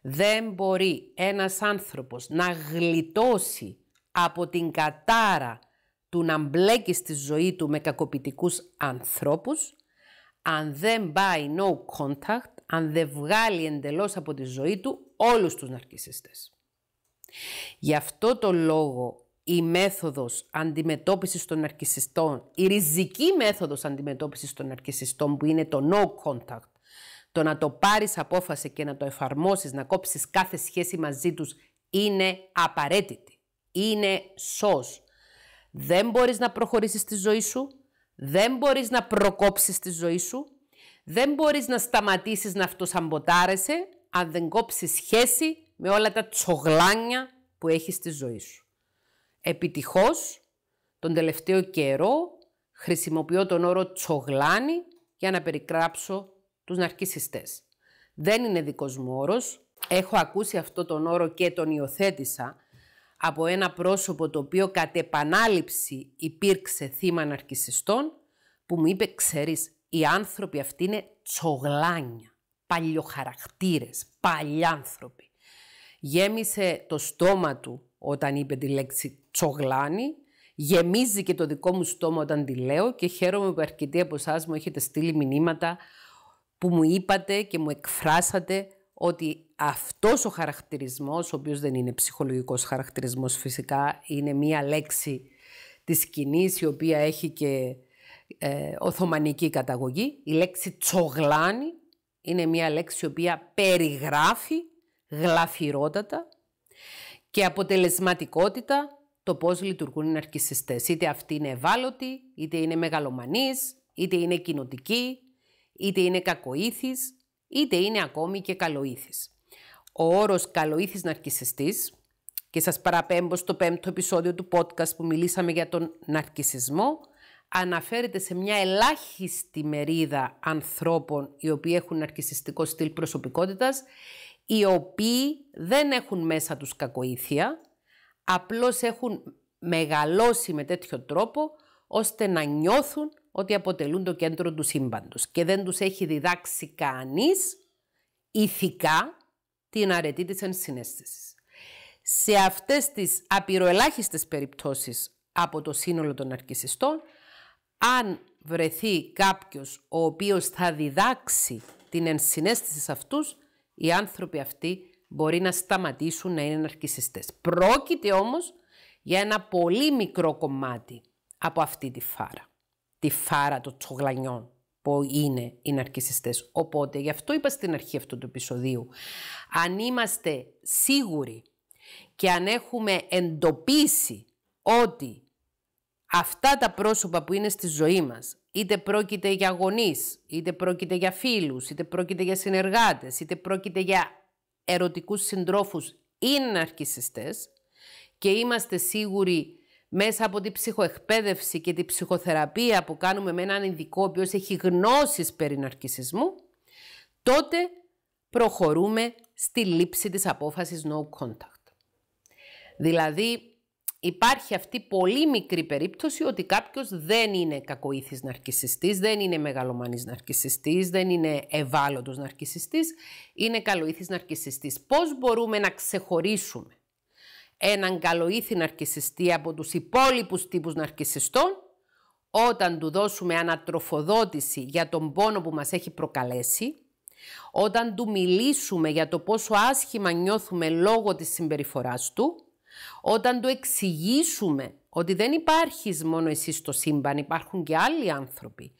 Δεν μπορεί ένας άνθρωπος να γλιτώσει από την κατάρα του να μπλέκεις στη ζωή του με κακοποιητικούς ανθρώπους, αν δεν πάει no contact, αν δεν βγάλει εντελώς από τη ζωή του όλους τους ναρκισιστές. Γι' αυτό το λόγο η μέθοδος αντιμετώπισης των ναρκισιστών, η ριζική μέθοδος αντιμετώπισης των ναρκισιστών που είναι το no contact, το να το πάρεις απόφαση και να το εφαρμόσεις, να κόψεις κάθε σχέση μαζί τους, είναι απαραίτητη είναι σως. Δεν μπορείς να προχωρήσεις τη ζωή σου, δεν μπορείς να προκόψεις τη ζωή σου, δεν μπορείς να σταματήσεις να αυτοσαμποτάρεσαι αν δεν κόψεις σχέση με όλα τα τσογλάνια που έχεις στη ζωή σου. Επιτυχώς, τον τελευταίο καιρό χρησιμοποιώ τον όρο τσογλάνι για να περικράψω τους ναρκισιστές. Δεν είναι δικός μου όρος. Έχω ακούσει αυτό τον όρο και τον υιοθέτησα από ένα πρόσωπο το οποίο κατ' επανάληψη υπήρξε θύμα αναρκησιστών που μου είπε «Ξέρεις, οι άνθρωποι αυτοί είναι τσογλάνια, παλιοχαρακτήρες, παλιάνθρωποι». Γέμισε το στόμα του όταν είπε τη λέξη τσογλάνι, γεμίζει και το δικό μου στόμα όταν τη λέω και χαίρομαι που αρκετοί από εσάς μου έχετε στείλει μηνύματα που μου είπατε και μου εκφράσατε ότι αυτός ο χαρακτηρισμός, ο οποίος δεν είναι ψυχολογικός χαρακτηρισμός φυσικά, είναι μία λέξη της κοινή η οποία έχει και ε, οθωμανική καταγωγή. Η λέξη τσογλάνη είναι μία λέξη η οποία περιγράφει γλαφυρότατα και αποτελεσματικότητα το πώς λειτουργούν οι ναρκισιστές. Είτε αυτοί είναι ευάλωτοι, είτε είναι μεγαλομανείς, είτε είναι κοινοτικοί, είτε είναι κακοήθης, είτε είναι ακόμη και καλοήθης. Ο όρος καλοήθης ναρκισιστής, και σας παραπέμπω στο πέμπτο επεισόδιο του podcast που μιλήσαμε για τον ναρκισισμό, αναφέρεται σε μια ελάχιστη μερίδα ανθρώπων οι οποίοι έχουν ναρκισιστικό στυλ προσωπικότητας, οι οποίοι δεν έχουν μέσα τους κακοήθεια, απλώς έχουν μεγαλώσει με τέτοιο τρόπο ώστε να νιώθουν ότι αποτελούν το κέντρο του σύμπαντος και δεν τους έχει διδάξει κανείς ηθικά την αρετή της ενσυναίσθησης. Σε αυτές τις απειροελάχιστες περιπτώσεις από το σύνολο των αρκισιστών, αν βρεθεί κάποιος ο οποίος θα διδάξει την ενσυναίσθηση σε αυτούς, οι άνθρωποι αυτοί μπορεί να σταματήσουν να είναι αρκισιστές. Πρόκειται όμως για ένα πολύ μικρό κομμάτι από αυτή τη φάρα τη φάρα των τσογλανιών που είναι οι ναρκισιστές. Οπότε, γι' αυτό είπα στην αρχή αυτού του επεισοδίου, αν είμαστε σίγουροι και αν έχουμε εντοπίσει ότι αυτά τα πρόσωπα που είναι στη ζωή μας, είτε πρόκειται για γονείς, είτε πρόκειται για φίλους, είτε πρόκειται για συνεργάτες, είτε πρόκειται για ερωτικούς συντρόφους, είναι ναρκισιστές και είμαστε σίγουροι μέσα από την ψυχοεκπαίδευση και την ψυχοθεραπεία που κάνουμε με έναν ειδικό ο οποίος έχει γνώσεις περί ναρκισισμού, τότε προχωρούμε στη λήψη της απόφασης no contact. Δηλαδή, υπάρχει αυτή πολύ μικρή περίπτωση ότι κάποιος δεν είναι κακοήθης ναρκισιστής, δεν είναι μεγαλομανής ναρκισιστής, δεν είναι ευάλωτος ναρκισιστής, είναι καλοήθης ναρκισιστής. Πώς μπορούμε να ξεχωρίσουμε έναν καλοήθη ναρκισιστή από τους υπόλοιπους τύπους ναρκισιστών, όταν του δώσουμε ανατροφοδότηση για τον πόνο που μας έχει προκαλέσει, όταν του μιλήσουμε για το πόσο άσχημα νιώθουμε λόγω της συμπεριφοράς του, όταν του εξηγήσουμε ότι δεν υπάρχεις μόνο εσύ στο σύμπαν, υπάρχουν και άλλοι άνθρωποι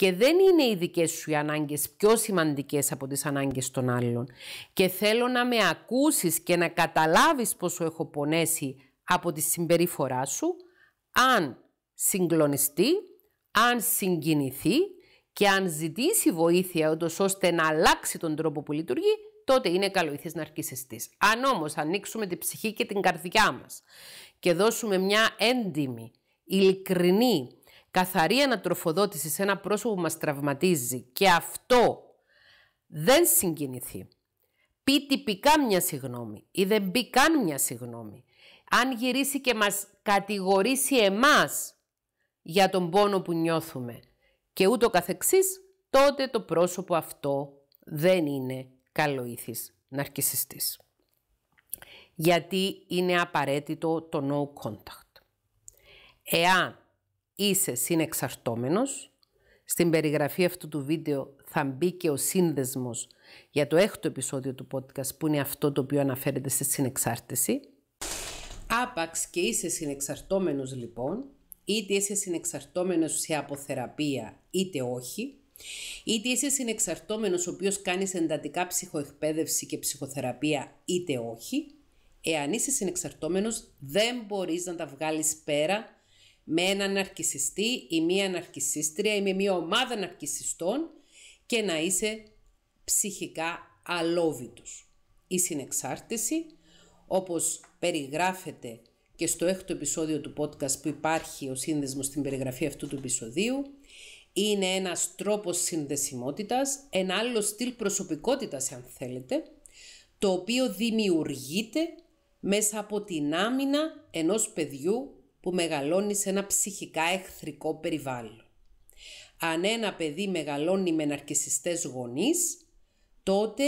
και δεν είναι οι δικές σου οι ανάγκες πιο σημαντικές από τις ανάγκες των άλλων και θέλω να με ακούσεις και να καταλάβεις πόσο έχω πονέσει από τη συμπεριφορά σου αν συγκλονιστεί, αν συγκινηθεί και αν ζητήσει βοήθεια ώστε να αλλάξει τον τρόπο που λειτουργεί, τότε είναι θες να της. Αν όμως ανοίξουμε την ψυχή και την καρδιά μας και δώσουμε μια έντιμη, ειλικρινή, καθαρή ανατροφοδότηση σε ένα πρόσωπο που μας τραυματίζει και αυτό δεν συγκινηθεί, πει τυπικά μια συγγνώμη ή δεν πει καν μια συγγνώμη, αν γυρίσει και μας κατηγορήσει εμάς για τον πόνο που νιώθουμε και ούτω καθεξής, τότε το πρόσωπο αυτό δεν είναι καλοήθης ναρκισιστής. Γιατί είναι απαραίτητο το no contact. Εάν είσαι συνεξαρτώμενος. Στην περιγραφή αυτού του βίντεο θα μπει και ο σύνδεσμος για το έκτο επεισόδιο του podcast που είναι αυτό το οποίο αναφέρεται στη συνεξάρτηση. Άπαξ και είσαι συνεξαρτώμενος λοιπόν, είτε είσαι συνεξαρτώμενος σε αποθεραπεία είτε όχι, είτε είσαι συνεξαρτώμενος ο οποίος κάνεις εντατικά ψυχοεκπαίδευση και ψυχοθεραπεία είτε όχι, εάν είσαι συνεξαρτώμενος δεν μπορείς να τα βγάλεις πέρα με έναν ναρκισιστή ή μία ναρκισίστρια ή με μία ομάδα ναρκισιστών και να είσαι ψυχικά αλόβητος. Η συνεξάρτηση, όπως περιγράφεται και στο έκτο επεισόδιο του podcast που υπάρχει ο σύνδεσμος στην περιγραφή αυτού του επεισοδίου, είναι ένας τρόπος συνδεσιμότητας, ένα άλλο στυλ προσωπικότητας αν θέλετε, το οποίο δημιουργείται μέσα από την άμυνα ενός παιδιού που μεγαλώνει σε ένα ψυχικά εχθρικό περιβάλλον. Αν ένα παιδί μεγαλώνει με ναρκισιστές γονείς, τότε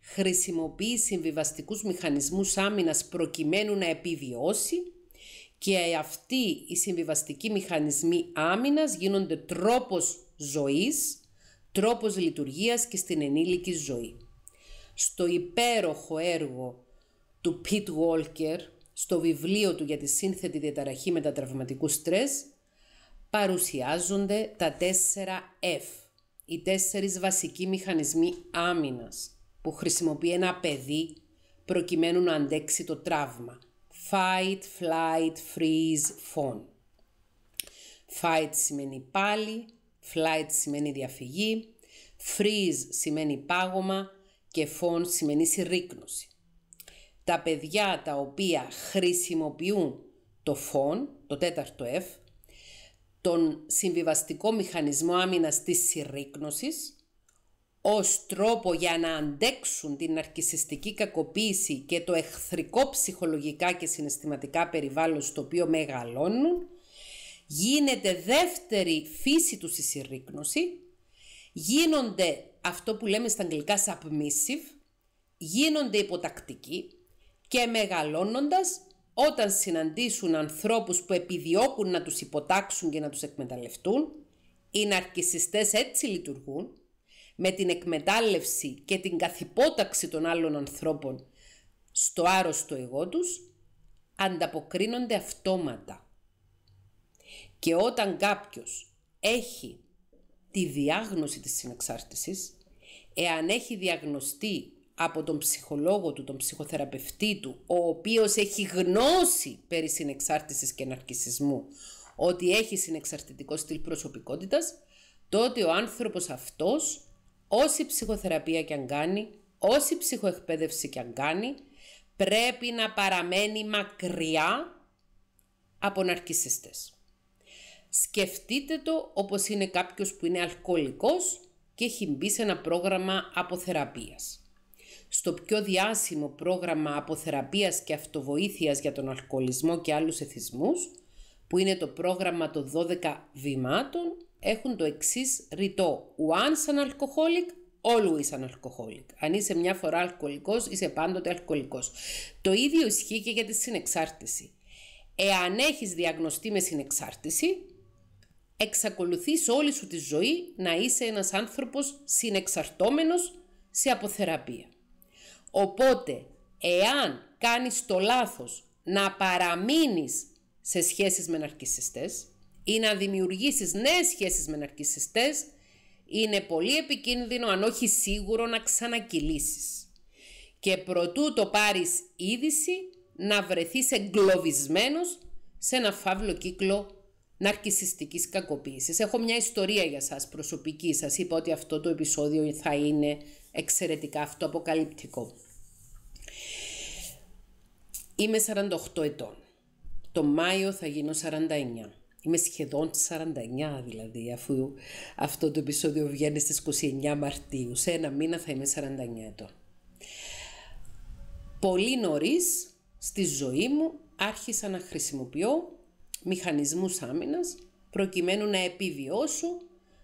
χρησιμοποιεί συμβιβαστικούς μηχανισμούς άμυνας προκειμένου να επιβιώσει και αυτοί οι συμβιβαστικοί μηχανισμοί άμυνας γίνονται τρόπος ζωής, τρόπος λειτουργίας και στην ενήλικη ζωή. Στο υπέροχο έργο του Pete Walker στο βιβλίο του για τη σύνθετη διαταραχή μετατραυματικού στρες παρουσιάζονται τα τέσσερα F, οι τέσσερις βασικοί μηχανισμοί άμυνας που χρησιμοποιεί ένα παιδί προκειμένου να αντέξει το τραύμα. Fight, flight, freeze, phone. Fight σημαίνει πάλι, flight σημαίνει διαφυγή, freeze σημαίνει πάγωμα και phone σημαίνει συρρήκνωση τα παιδιά τα οποία χρησιμοποιούν το φων, το τέταρτο F, τον συμβιβαστικό μηχανισμό άμυνας της συρρήκνωσης, ως τρόπο για να αντέξουν την αρκισιστική κακοποίηση και το εχθρικό ψυχολογικά και συναισθηματικά περιβάλλον στο οποίο μεγαλώνουν, γίνεται δεύτερη φύση τους η συρρήκνωση, γίνονται αυτό που λέμε στα αγγλικά submissive, γίνονται υποτακτικοί, και μεγαλώνοντας όταν συναντήσουν ανθρώπους που επιδιώκουν να τους υποτάξουν και να τους εκμεταλλευτούν, οι ναρκισιστές έτσι λειτουργούν, με την εκμετάλλευση και την καθυπόταξη των άλλων ανθρώπων στο άρρωστο εγώ τους, ανταποκρίνονται αυτόματα. Και όταν κάποιος έχει τη διάγνωση της συνεξάρτησης, εάν έχει διαγνωστεί από τον ψυχολόγο του, τον ψυχοθεραπευτή του, ο οποίος έχει γνώση περί συνεξάρτησης και ναρκισισμού, ότι έχει συνεξαρτητικό στυλ προσωπικότητας, τότε ο άνθρωπος αυτός, όση ψυχοθεραπεία και αν κάνει, όση ψυχοεκπαίδευση και αν κάνει, πρέπει να παραμένει μακριά από ναρκισιστές. Σκεφτείτε το όπως είναι κάποιος που είναι αλκοολικός και έχει μπει σε ένα πρόγραμμα αποθεραπείας στο πιο διάσημο πρόγραμμα αποθεραπείας και αυτοβοήθειας για τον αλκοολισμό και άλλους εθισμούς, που είναι το πρόγραμμα των 12 βημάτων, έχουν το εξής ρητό «Once an alcoholic, always an alcoholic». Αν είσαι μια φορά αλκοολικός, είσαι πάντοτε αλκοολικός. Το ίδιο ισχύει και για τη συνεξάρτηση. Εάν έχεις διαγνωστεί με συνεξάρτηση, εξακολουθείς όλη σου τη ζωή να είσαι ένας άνθρωπος συνεξαρτώμενος σε αποθεραπεία. Οπότε, εάν κάνεις το λάθος να παραμείνεις σε σχέσεις με ναρκισιστές ή να δημιουργήσεις νέες σχέσεις με ναρκισιστές, είναι πολύ επικίνδυνο αν όχι σίγουρο να ξανακυλήσεις. Και προτού το πάρεις είδηση, να βρεθείς εγκλωβισμένος σε ένα φαύλο κύκλο ναρκισιστικής κακοποίησης. Έχω μια ιστορία για σας προσωπική. Σας είπα ότι αυτό το επεισόδιο θα είναι εξαιρετικά αυτοαποκαλυπτικό. Είμαι 48 ετών. Το Μάιο θα γίνω 49. Είμαι σχεδόν 49 δηλαδή, αφού αυτό το επεισόδιο βγαίνει στις 29 Μαρτίου. Σε ένα μήνα θα είμαι 49 ετών. Πολύ νωρίς στη ζωή μου άρχισα να χρησιμοποιώ μηχανισμούς άμυνας προκειμένου να επιβιώσω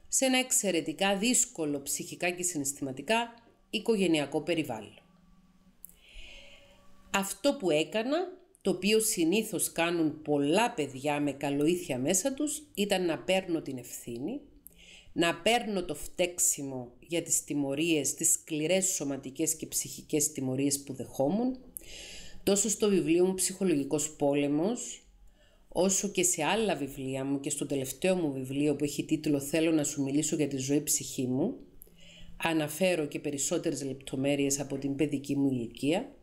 σε ένα εξαιρετικά δύσκολο ψυχικά και συναισθηματικά οικογενειακό περιβάλλον. Αυτό που έκανα, το οποίο συνήθως κάνουν πολλά παιδιά με καλοήθεια μέσα τους, ήταν να παίρνω την ευθύνη, να παίρνω το φταίξιμο για τις τιμωρίες, τις σκληρές σωματικές και ψυχικές τιμωρίες που δεχόμουν, τόσο στο βιβλίο μου «Ψυχολογικός πόλεμος», όσο και σε άλλα βιβλία μου και στο τελευταίο μου βιβλίο που έχει τίτλο «Θέλω να σου μιλήσω για τη ζωή ψυχή μου», αναφέρω και περισσότερες λεπτομέρειες από την παιδική μου ηλικία,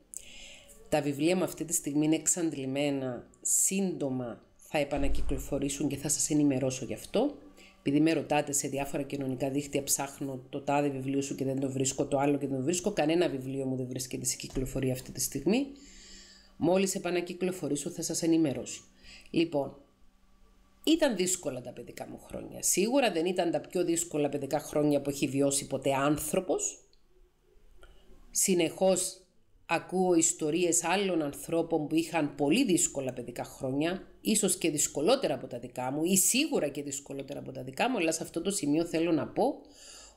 τα βιβλία μου αυτή τη στιγμή είναι εξαντλημένα, σύντομα θα επανακυκλοφορήσουν και θα σας ενημερώσω γι' αυτό. Επειδή με ρωτάτε σε διάφορα κοινωνικά δίχτυα, ψάχνω το τάδε βιβλίο σου και δεν το βρίσκω, το άλλο και δεν το βρίσκω. Κανένα βιβλίο μου δεν βρίσκεται σε κυκλοφορία αυτή τη στιγμή. Μόλις επανακυκλοφορήσω θα σας ενημερώσω. Λοιπόν, ήταν δύσκολα τα παιδικά μου χρόνια. Σίγουρα δεν ήταν τα πιο δύσκολα παιδικά χρόνια που έχει βιώσει ποτέ άνθρωπος. Συνεχώς Ακούω ιστορίες άλλων ανθρώπων που είχαν πολύ δύσκολα παιδικά χρόνια, ίσως και δυσκολότερα από τα δικά μου ή σίγουρα και δυσκολότερα από τα δικά μου, αλλά σε αυτό το σημείο θέλω να πω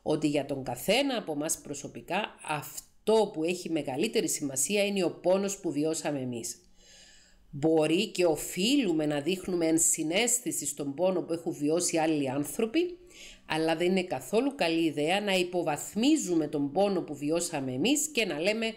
ότι για τον καθένα από μας προσωπικά αυτό που έχει μεγαλύτερη σημασία είναι ο πόνος που βιώσαμε εμείς. Μπορεί και οφείλουμε να δείχνουμε ενσυναίσθηση στον πόνο που έχουν βιώσει άλλοι άνθρωποι, αλλά δεν είναι καθόλου καλή ιδέα να υποβαθμίζουμε τον πόνο που βιώσαμε εμείς και να λέμε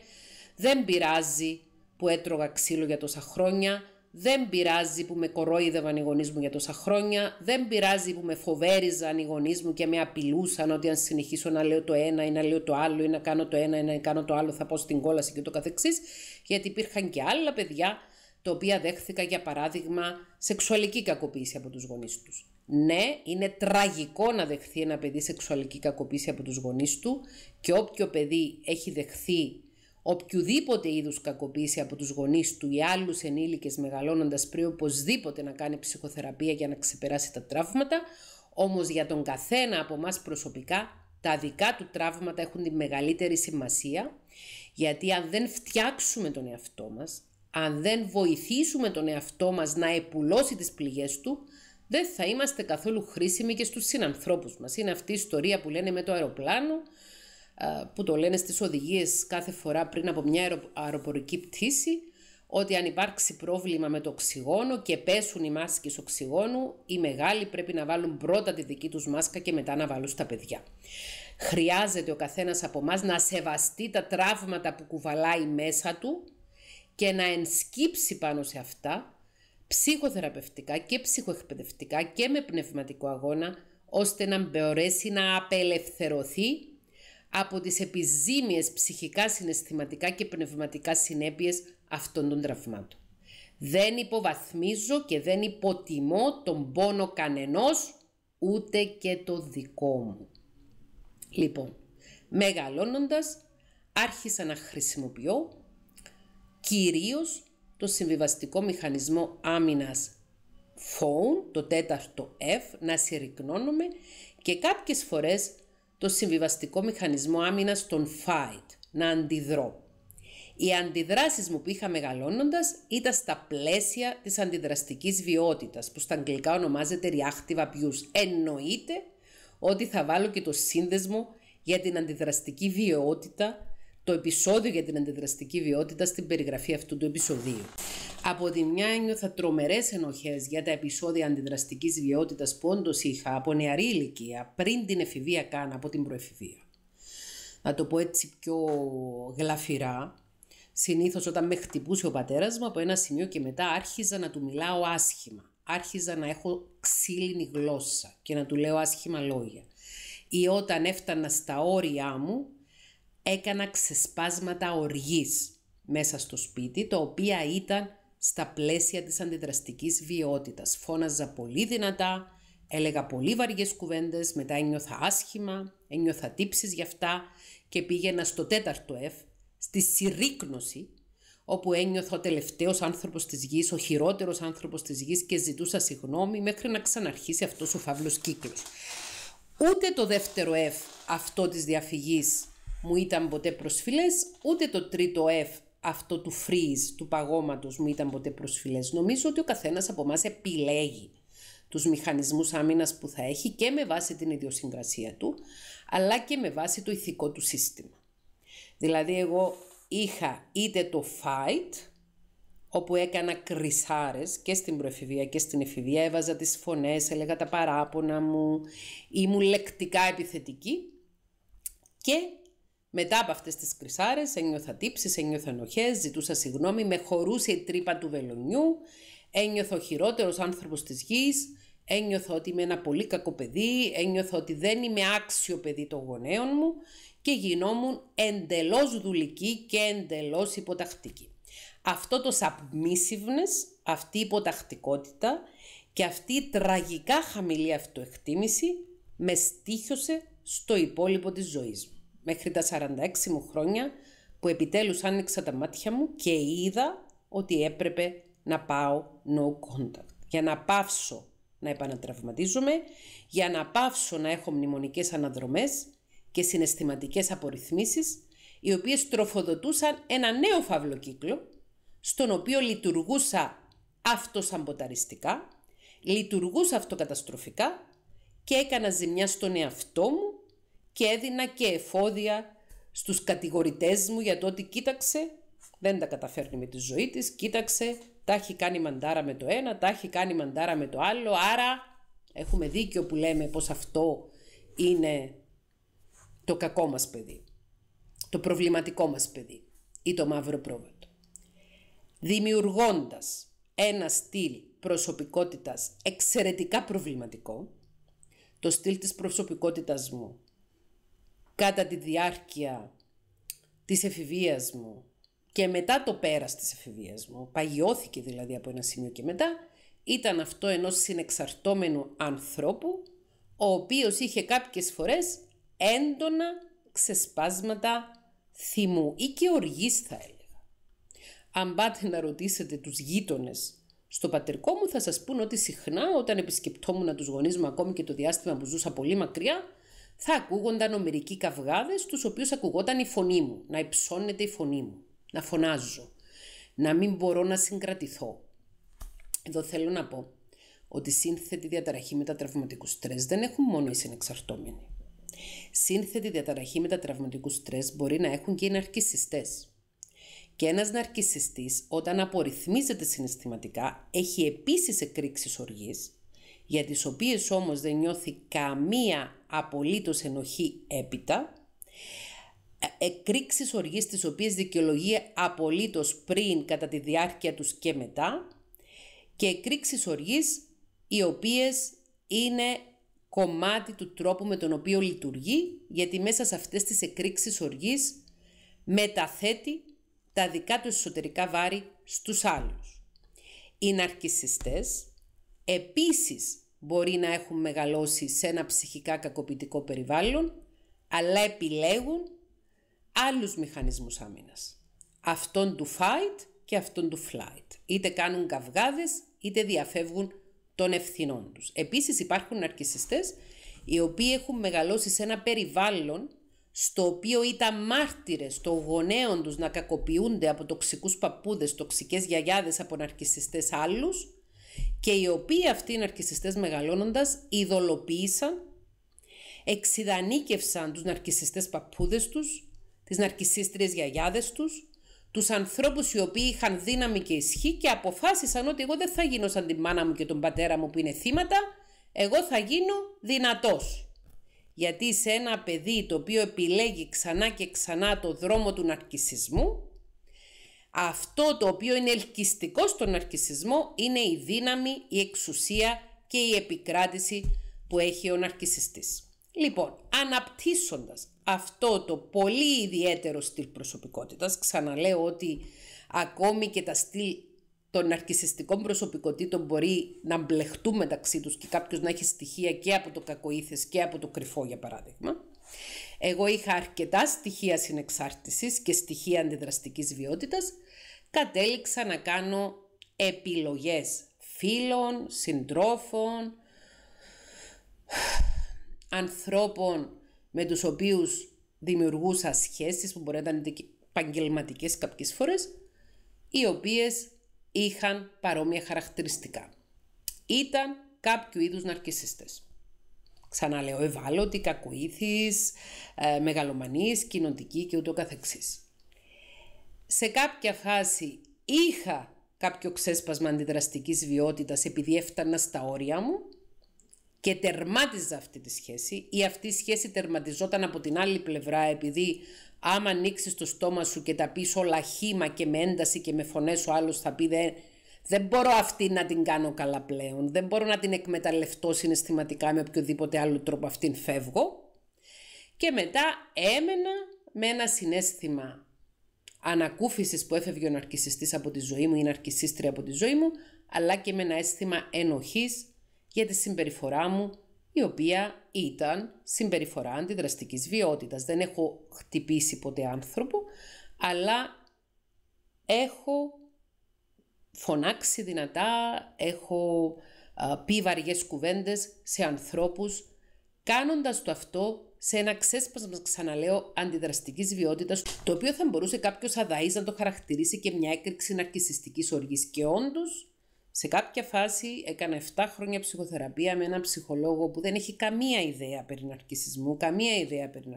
δεν πειράζει που έτρωγα ξύλο για τόσα χρόνια, δεν πειράζει που με κορόιδευαν οι γονείς μου για τόσα χρόνια, δεν πειράζει που με φοβέριζαν οι γονείς μου και με απειλούσαν ότι αν συνεχίσω να λέω το ένα ή να λέω το άλλο ή να κάνω το ένα ή να κάνω το άλλο θα πω στην κόλαση και το καθεξής, γιατί υπήρχαν και άλλα παιδιά τα οποία δέχθηκα για παράδειγμα σεξουαλική κακοποίηση από τους γονείς τους. Ναι, είναι τραγικό να δεχθεί ένα παιδί σεξουαλική κακοποίηση από τους γονείς του και όποιο παιδί έχει δεχθεί οποιουδήποτε είδους κακοποίηση από τους γονείς του ή άλλους ενήλικες μεγαλώνοντας πριν οπωσδήποτε να κάνει ψυχοθεραπεία για να ξεπεράσει τα τραύματα, όμως για τον καθένα από μας προσωπικά τα δικά του τραύματα έχουν τη μεγαλύτερη σημασία, γιατί αν δεν φτιάξουμε τον εαυτό μας, αν δεν βοηθήσουμε τον εαυτό μας να επουλώσει τις πληγές του, δεν θα είμαστε καθόλου χρήσιμοι και στους συνανθρώπους μας. Είναι αυτή η ιστορία που λένε με το αεροπλάνο, ε, που το λένε στις οδηγίες κάθε φορά πριν από μια αεροπορική πτήση ότι αν υπάρξει πρόβλημα με το οξυγόνο και πέσουν οι μάσκες οξυγόνου, οι μεγάλοι πρέπει να βάλουν πρώτα τη δική τους μάσκα και μετά να βάλουν στα παιδιά. Χρειάζεται ο καθένας από εμάς να σεβαστεί τα τραύματα που κουβαλάει μέσα του και να ενσκύψει πάνω σε αυτά ψυχοθεραπευτικά και ψυχοεκπαιδευτικά και με πνευματικό αγώνα ώστε να μπορέσει να απελευθερωθεί από τις επιζήμιες ψυχικά, συναισθηματικά και πνευματικά συνέπειες αυτών των τραυμάτων. Δεν υποβαθμίζω και δεν υποτιμώ τον πόνο κανενός, ούτε και το δικό μου. Λοιπόν, μεγαλώνοντας, άρχισα να χρησιμοποιώ κυρίως το συμβιβαστικό μηχανισμό άμυνας phone, το τέταρτο F, να συρρυκνώνομαι και κάποιες φορές το συμβιβαστικό μηχανισμό άμυνας των fight, να αντιδρώ. Οι αντιδράσεις μου που είχα μεγαλώνοντας ήταν στα πλαίσια της αντιδραστικής βιότητας, που στα αγγλικά ονομάζεται reactive abuse. Εννοείται ότι θα βάλω και το σύνδεσμο για την αντιδραστική βιότητα, το επεισόδιο για την αντιδραστική βιότητα στην περιγραφή αυτού του επεισοδίου. Από τη μια ένιωθα τρομερές ενοχές για τα επεισόδια αντιδραστικής βιαιότητας που όντως είχα από νεαρή ηλικία, πριν την εφηβεία καν από την προεφηβεία. Να το πω έτσι πιο γλαφυρά, συνήθως όταν με χτυπούσε ο πατέρας μου, από ένα σημείο και μετά άρχιζα να του μιλάω άσχημα. Άρχιζα να έχω ξύλινη γλώσσα και να του λέω άσχημα λόγια. Ή όταν έφτανα στα όρια μου, έκανα ξεσπάσματα οργής μέσα στο σπίτι, τα οποία ήταν στα πλαίσια της αντιδραστικής βιότητας. Φώναζα πολύ δυνατά, έλεγα πολύ βαριές κουβέντες, μετά ένιωθα άσχημα, ένιωθα τύψεις γι' αυτά και πήγαινα στο τέταρτο F, στη συρρήκνωση, όπου ένιωθα ο τελευταίος άνθρωπος της γης, ο χειρότερος άνθρωπος της γης και ζητούσα συγγνώμη μέχρι να ξαναρχίσει αυτός ο φαύλος κύκλος. Ούτε το δεύτερο F αυτό της διαφυγής μου ήταν ποτέ προσφυλές, ούτε το τρίτο F αυτό του freeze, του παγώματος μου ήταν ποτέ προσφυλές. Νομίζω ότι ο καθένας από εμάς επιλέγει τους μηχανισμούς άμυνας που θα έχει και με βάση την ιδιοσυγκρασία του, αλλά και με βάση το ηθικό του σύστημα. Δηλαδή εγώ είχα είτε το fight, όπου έκανα κρυσάρες και στην προεφηβεία και στην εφηβεία, έβαζα τις φωνές, έλεγα τα παράπονα μου, ήμουν λεκτικά επιθετική και μετά από αυτές τις κρυσάρες, ένιωθα τύψεις, ένιωθα ενοχές, ζητούσα συγγνώμη, με χωρούσε η τρύπα του βελονιού, ένιωθα ο χειρότερος άνθρωπος της γης, ένιωθα ότι είμαι ένα πολύ κακό παιδί, ένιωθα ότι δεν είμαι άξιο παιδί των γονέων μου και γινόμουν εντελώς δουλική και εντελώς υποτακτική. Αυτό το submissiveness, αυτή η υποτακτικότητα και αυτή η τραγικά χαμηλή αυτοεκτίμηση με στήχωσε στο υπόλοιπο της ζωής μου μέχρι τα 46 μου χρόνια που επιτέλους άνοιξα τα μάτια μου και είδα ότι έπρεπε να πάω no contact. Για να πάυσω να επανατραυματίζομαι, για να πάυσω να έχω μνημονικές αναδρομές και συναισθηματικές απορριθμίσεις, οι οποίες τροφοδοτούσαν ένα νέο φαύλο κύκλο, στον οποίο λειτουργούσα αυτοσαμποταριστικά, λειτουργούσα αυτοκαταστροφικά και έκανα ζημιά στον εαυτό μου και έδινα και εφόδια στους κατηγορητές μου για το ότι κοίταξε, δεν τα καταφέρνει με τη ζωή της, κοίταξε, τα έχει κάνει μαντάρα με το ένα, τα έχει κάνει μαντάρα με το άλλο, άρα έχουμε δίκιο που λέμε πως αυτό είναι το κακό μας παιδί, το προβληματικό μας παιδί ή το μαύρο πρόβατο. Δημιουργώντας ένα στυλ προσωπικότητας εξαιρετικά προβληματικό, το στυλ της προσωπικότητας μου κατά τη διάρκεια της εφηβείας μου και μετά το πέρας της εφηβείας μου, παγιώθηκε δηλαδή από ένα σημείο και μετά, ήταν αυτό ενός συνεξαρτώμενου ανθρώπου, ο οποίος είχε κάποιες φορές έντονα ξεσπάσματα θυμού ή και οργής θα έλεγα. Αν πάτε να ρωτήσετε τους γείτονες στο πατρικό μου θα σας πούν ότι συχνά όταν επισκεπτόμουν τους γονείς μου ακόμη και το διάστημα που ζούσα πολύ μακριά θα ακούγονταν ομερικοί καυγάδες, στους οποίους ακουγόταν η φωνή μου, να υψώνεται η φωνή μου, να φωνάζω, να μην μπορώ να συγκρατηθώ. Εδώ θέλω να πω ότι σύνθετη διαταραχή μετατραυματικού στρες δεν έχουν μόνο οι συνεξαρτώμενοι. Σύνθετη διαταραχή μετατραυματικού στρες μπορεί να έχουν και οι ναρκισιστές. Και ένας ναρκισιστής όταν απορριθμίζεται συναισθηματικά έχει επίσης εκρήξεις οργής για τις οποίες όμως δεν νιώθει καμία απολύτως ενοχή έπειτα, ε, εκρήξεις οργής τις οποίες δικαιολογεί απολύτως πριν, κατά τη διάρκεια τους και μετά και εκρήξεις οργής οι οποίες είναι κομμάτι του τρόπου με τον οποίο λειτουργεί γιατί μέσα σε αυτές τις εκρήξεις οργής μεταθέτει τα δικά του εσωτερικά βάρη στους άλλους. Οι ναρκισιστές Επίσης μπορεί να έχουν μεγαλώσει σε ένα ψυχικά κακοποιητικό περιβάλλον, αλλά επιλέγουν άλλους μηχανισμούς άμυνας. Αυτόν του fight και αυτόν του flight. Είτε κάνουν καυγάδες, είτε διαφεύγουν των ευθυνών τους. Επίσης υπάρχουν ναρκισιστές οι οποίοι έχουν μεγαλώσει σε ένα περιβάλλον στο οποίο ήταν μάρτυρες των γονέων τους να κακοποιούνται από τοξικούς παππούδες, τοξικές γιαγιάδες, από ναρκισιστές άλλους και οι οποίοι αυτοί οι ναρκισιστές μεγαλώνοντας ειδωλοποίησαν, εξειδανίκευσαν τους ναρκισιστές παππούδες τους, τις ναρκισίστριες γιαγιάδες τους, τους ανθρώπους οι οποίοι είχαν δύναμη και ισχύ και αποφάσισαν ότι εγώ δεν θα γίνω σαν τη μάνα μου και τον πατέρα μου που είναι θύματα, εγώ θα γίνω δυνατός. Γιατί σε ένα παιδί το οποίο επιλέγει ξανά και ξανά το δρόμο του ναρκισισμού, αυτό το οποίο είναι ελκυστικό στον ναρκισισμό είναι η δύναμη, η εξουσία και η επικράτηση που έχει ο ναρκισιστής. Λοιπόν, αναπτύσσοντας αυτό το πολύ ιδιαίτερο στυλ προσωπικότητας, ξαναλέω ότι ακόμη και τα στυλ των ναρκισιστικών προσωπικότητων μπορεί να μπλεχτούν μεταξύ τους και κάποιος να έχει στοιχεία και από το κακοήθες και από το κρυφό για παράδειγμα. Εγώ είχα αρκετά στοιχεία συνεξάρτησης και στοιχεία αντιδραστικής βιότητας κατέληξα να κάνω επιλογές φίλων, συντρόφων, ανθρώπων με τους οποίους δημιουργούσα σχέσεις που μπορεί να ήταν επαγγελματικές κάποιες φορές, οι οποίες είχαν παρόμοια χαρακτηριστικά. Ήταν κάποιου είδους ναρκισιστές. Ξαναλέω, ευάλωτοι, κακοήθης, ε, μεγαλομανείς, κοινοτικοί και ούτω καθεξής σε κάποια φάση είχα κάποιο ξέσπασμα αντιδραστικής βιότητας επειδή έφτανα στα όρια μου και τερμάτιζα αυτή τη σχέση ή αυτή η σχέση τερματιζόταν από την άλλη πλευρά επειδή άμα ανοίξεις το στόμα σου και τα πεις όλα χήμα και με ένταση και με φωνές ο άλλος θα πει δεν, δεν μπορώ αυτή να την κάνω καλά πλέον, δεν μπορώ να την εκμεταλλευτώ συναισθηματικά με οποιοδήποτε άλλο τρόπο αυτήν φεύγω και μετά έμενα με ένα συνέστημα ανακούφισης που έφευγε ο ναρκισιστής από τη ζωή μου ή η ναρκισίστρια από τη ζωή μου, αλλά και με ένα αίσθημα ενοχής για τη συμπεριφορά μου, η οποία ήταν συμπεριφορά αντιδραστικής ηταν συμπεριφορα αντιδραστικης βιοτητα Δεν έχω χτυπήσει ποτέ άνθρωπο, αλλά έχω φωνάξει δυνατά, έχω πει βαριές κουβέντες σε ανθρώπους, κάνοντας το αυτό σε ένα ξέσπασμα, ξαναλέω, αντιδραστικής βιότητας, το οποίο θα μπορούσε κάποιος αδαής να το χαρακτηρίσει και μια έκρηξη ναρκιστική οργής. Και όντως, σε κάποια φάση έκανα 7 χρόνια ψυχοθεραπεία με έναν ψυχολόγο που δεν έχει καμία ιδέα περί ναρκισισμού, καμία ιδέα περί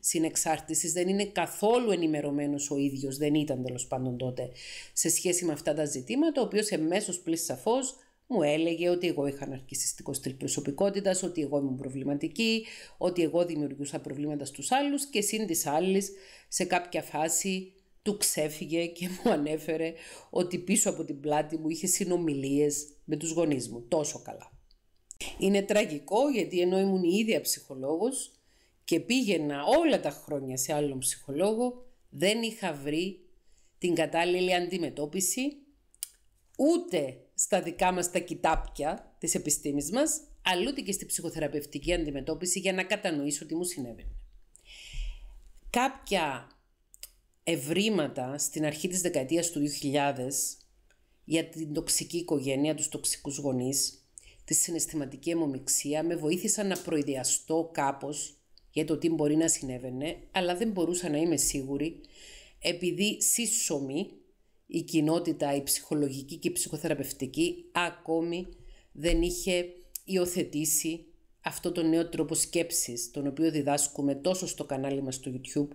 συνεξάρτησης, δεν είναι καθόλου ενημερωμένος ο ίδιος, δεν ήταν τέλος πάντων τότε σε σχέση με αυτά τα ζητήματα, ο οποίος εμέσως πλήρη σαφώς μου έλεγε ότι εγώ είχα αναρκιστικό στυλ προσωπικότητας, ότι εγώ ήμουν προβληματική, ότι εγώ δημιουργούσα προβλήματα στους άλλους και συν της άλλης σε κάποια φάση του ξέφυγε και μου ανέφερε ότι πίσω από την πλάτη μου είχε συνομιλίες με τους γονείς μου. Τόσο καλά. Είναι τραγικό γιατί ενώ ήμουν η ίδια ψυχολόγος και πήγαινα όλα τα χρόνια σε άλλον ψυχολόγο, δεν είχα βρει την κατάλληλη αντιμετώπιση ούτε στα δικά μας τα κοιτάπια της επιστήμης μας, αλλού και στη ψυχοθεραπευτική αντιμετώπιση για να κατανοήσω τι μου συνέβαινε. Κάποια ευρήματα στην αρχή της δεκαετίας του 2000 για την τοξική οικογένεια, τους τοξικούς γονείς, τη συναισθηματική αιμομιξία, με βοήθησαν να προειδιαστώ κάπως για το τι μπορεί να συνέβαινε, αλλά δεν μπορούσα να είμαι σίγουρη επειδή σύσσωμη η κοινότητα, η ψυχολογική και η ψυχοθεραπευτική ακόμη δεν είχε υιοθετήσει αυτό το νέο τρόπο σκέψης, τον οποίο διδάσκουμε τόσο στο κανάλι μας στο YouTube,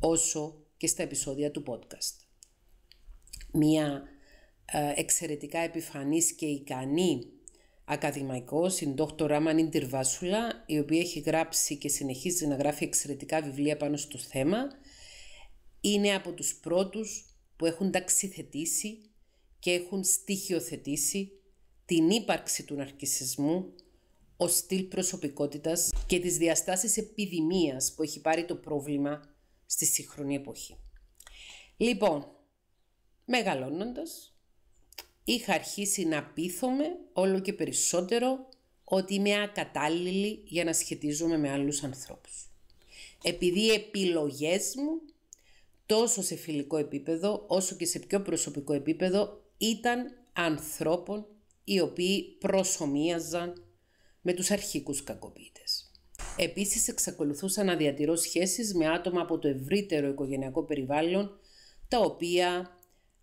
όσο και στα επεισόδια του podcast. Μία ε, εξαιρετικά επιφανής και ικανή ακαδημαϊκός, η Dr. Raman Τυρβάσουλα, η οποία έχει γράψει και συνεχίζει να γράφει εξαιρετικά βιβλία πάνω στο θέμα, είναι από τους πρώτους που έχουν ταξιθετήσει και έχουν στοιχειοθετήσει την ύπαρξη του ναρκισισμού ο στυλ προσωπικότητας και τις διαστάσεις επιδημίας που έχει πάρει το πρόβλημα στη σύγχρονη εποχή. Λοιπόν, μεγαλώνοντας, είχα αρχίσει να πείθομαι όλο και περισσότερο ότι είμαι ακατάλληλη για να σχετίζομαι με άλλους ανθρώπους. Επειδή οι επιλογές μου τόσο σε φιλικό επίπεδο όσο και σε πιο προσωπικό επίπεδο ήταν ανθρώπων οι οποίοι προσωμίαζαν με τους αρχικούς κακοποιητές. Επίσης εξακολουθούσα να διατηρώ σχέσεις με άτομα από το ευρύτερο οικογενειακό περιβάλλον τα οποία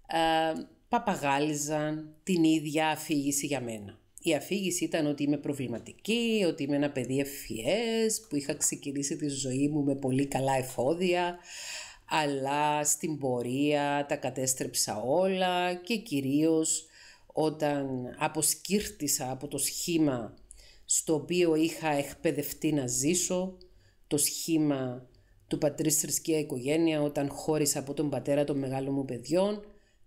ε, παπαγάλιζαν την ίδια αφήγηση για μένα. Η αφήγηση ήταν ότι είμαι προβληματική, ότι είμαι ένα παιδί ευφυές, που είχα ξεκινήσει τη ζωή μου με πολύ καλά εφόδια, αλλά στην πορεία τα κατέστρεψα όλα και κυρίως όταν αποσκύρτησα από το σχήμα στο οποίο είχα εκπαιδευτεί να ζήσω, το σχήμα του πατρίς θρησκεία οικογένεια όταν χώρισα από τον πατέρα των μεγάλων μου παιδιών,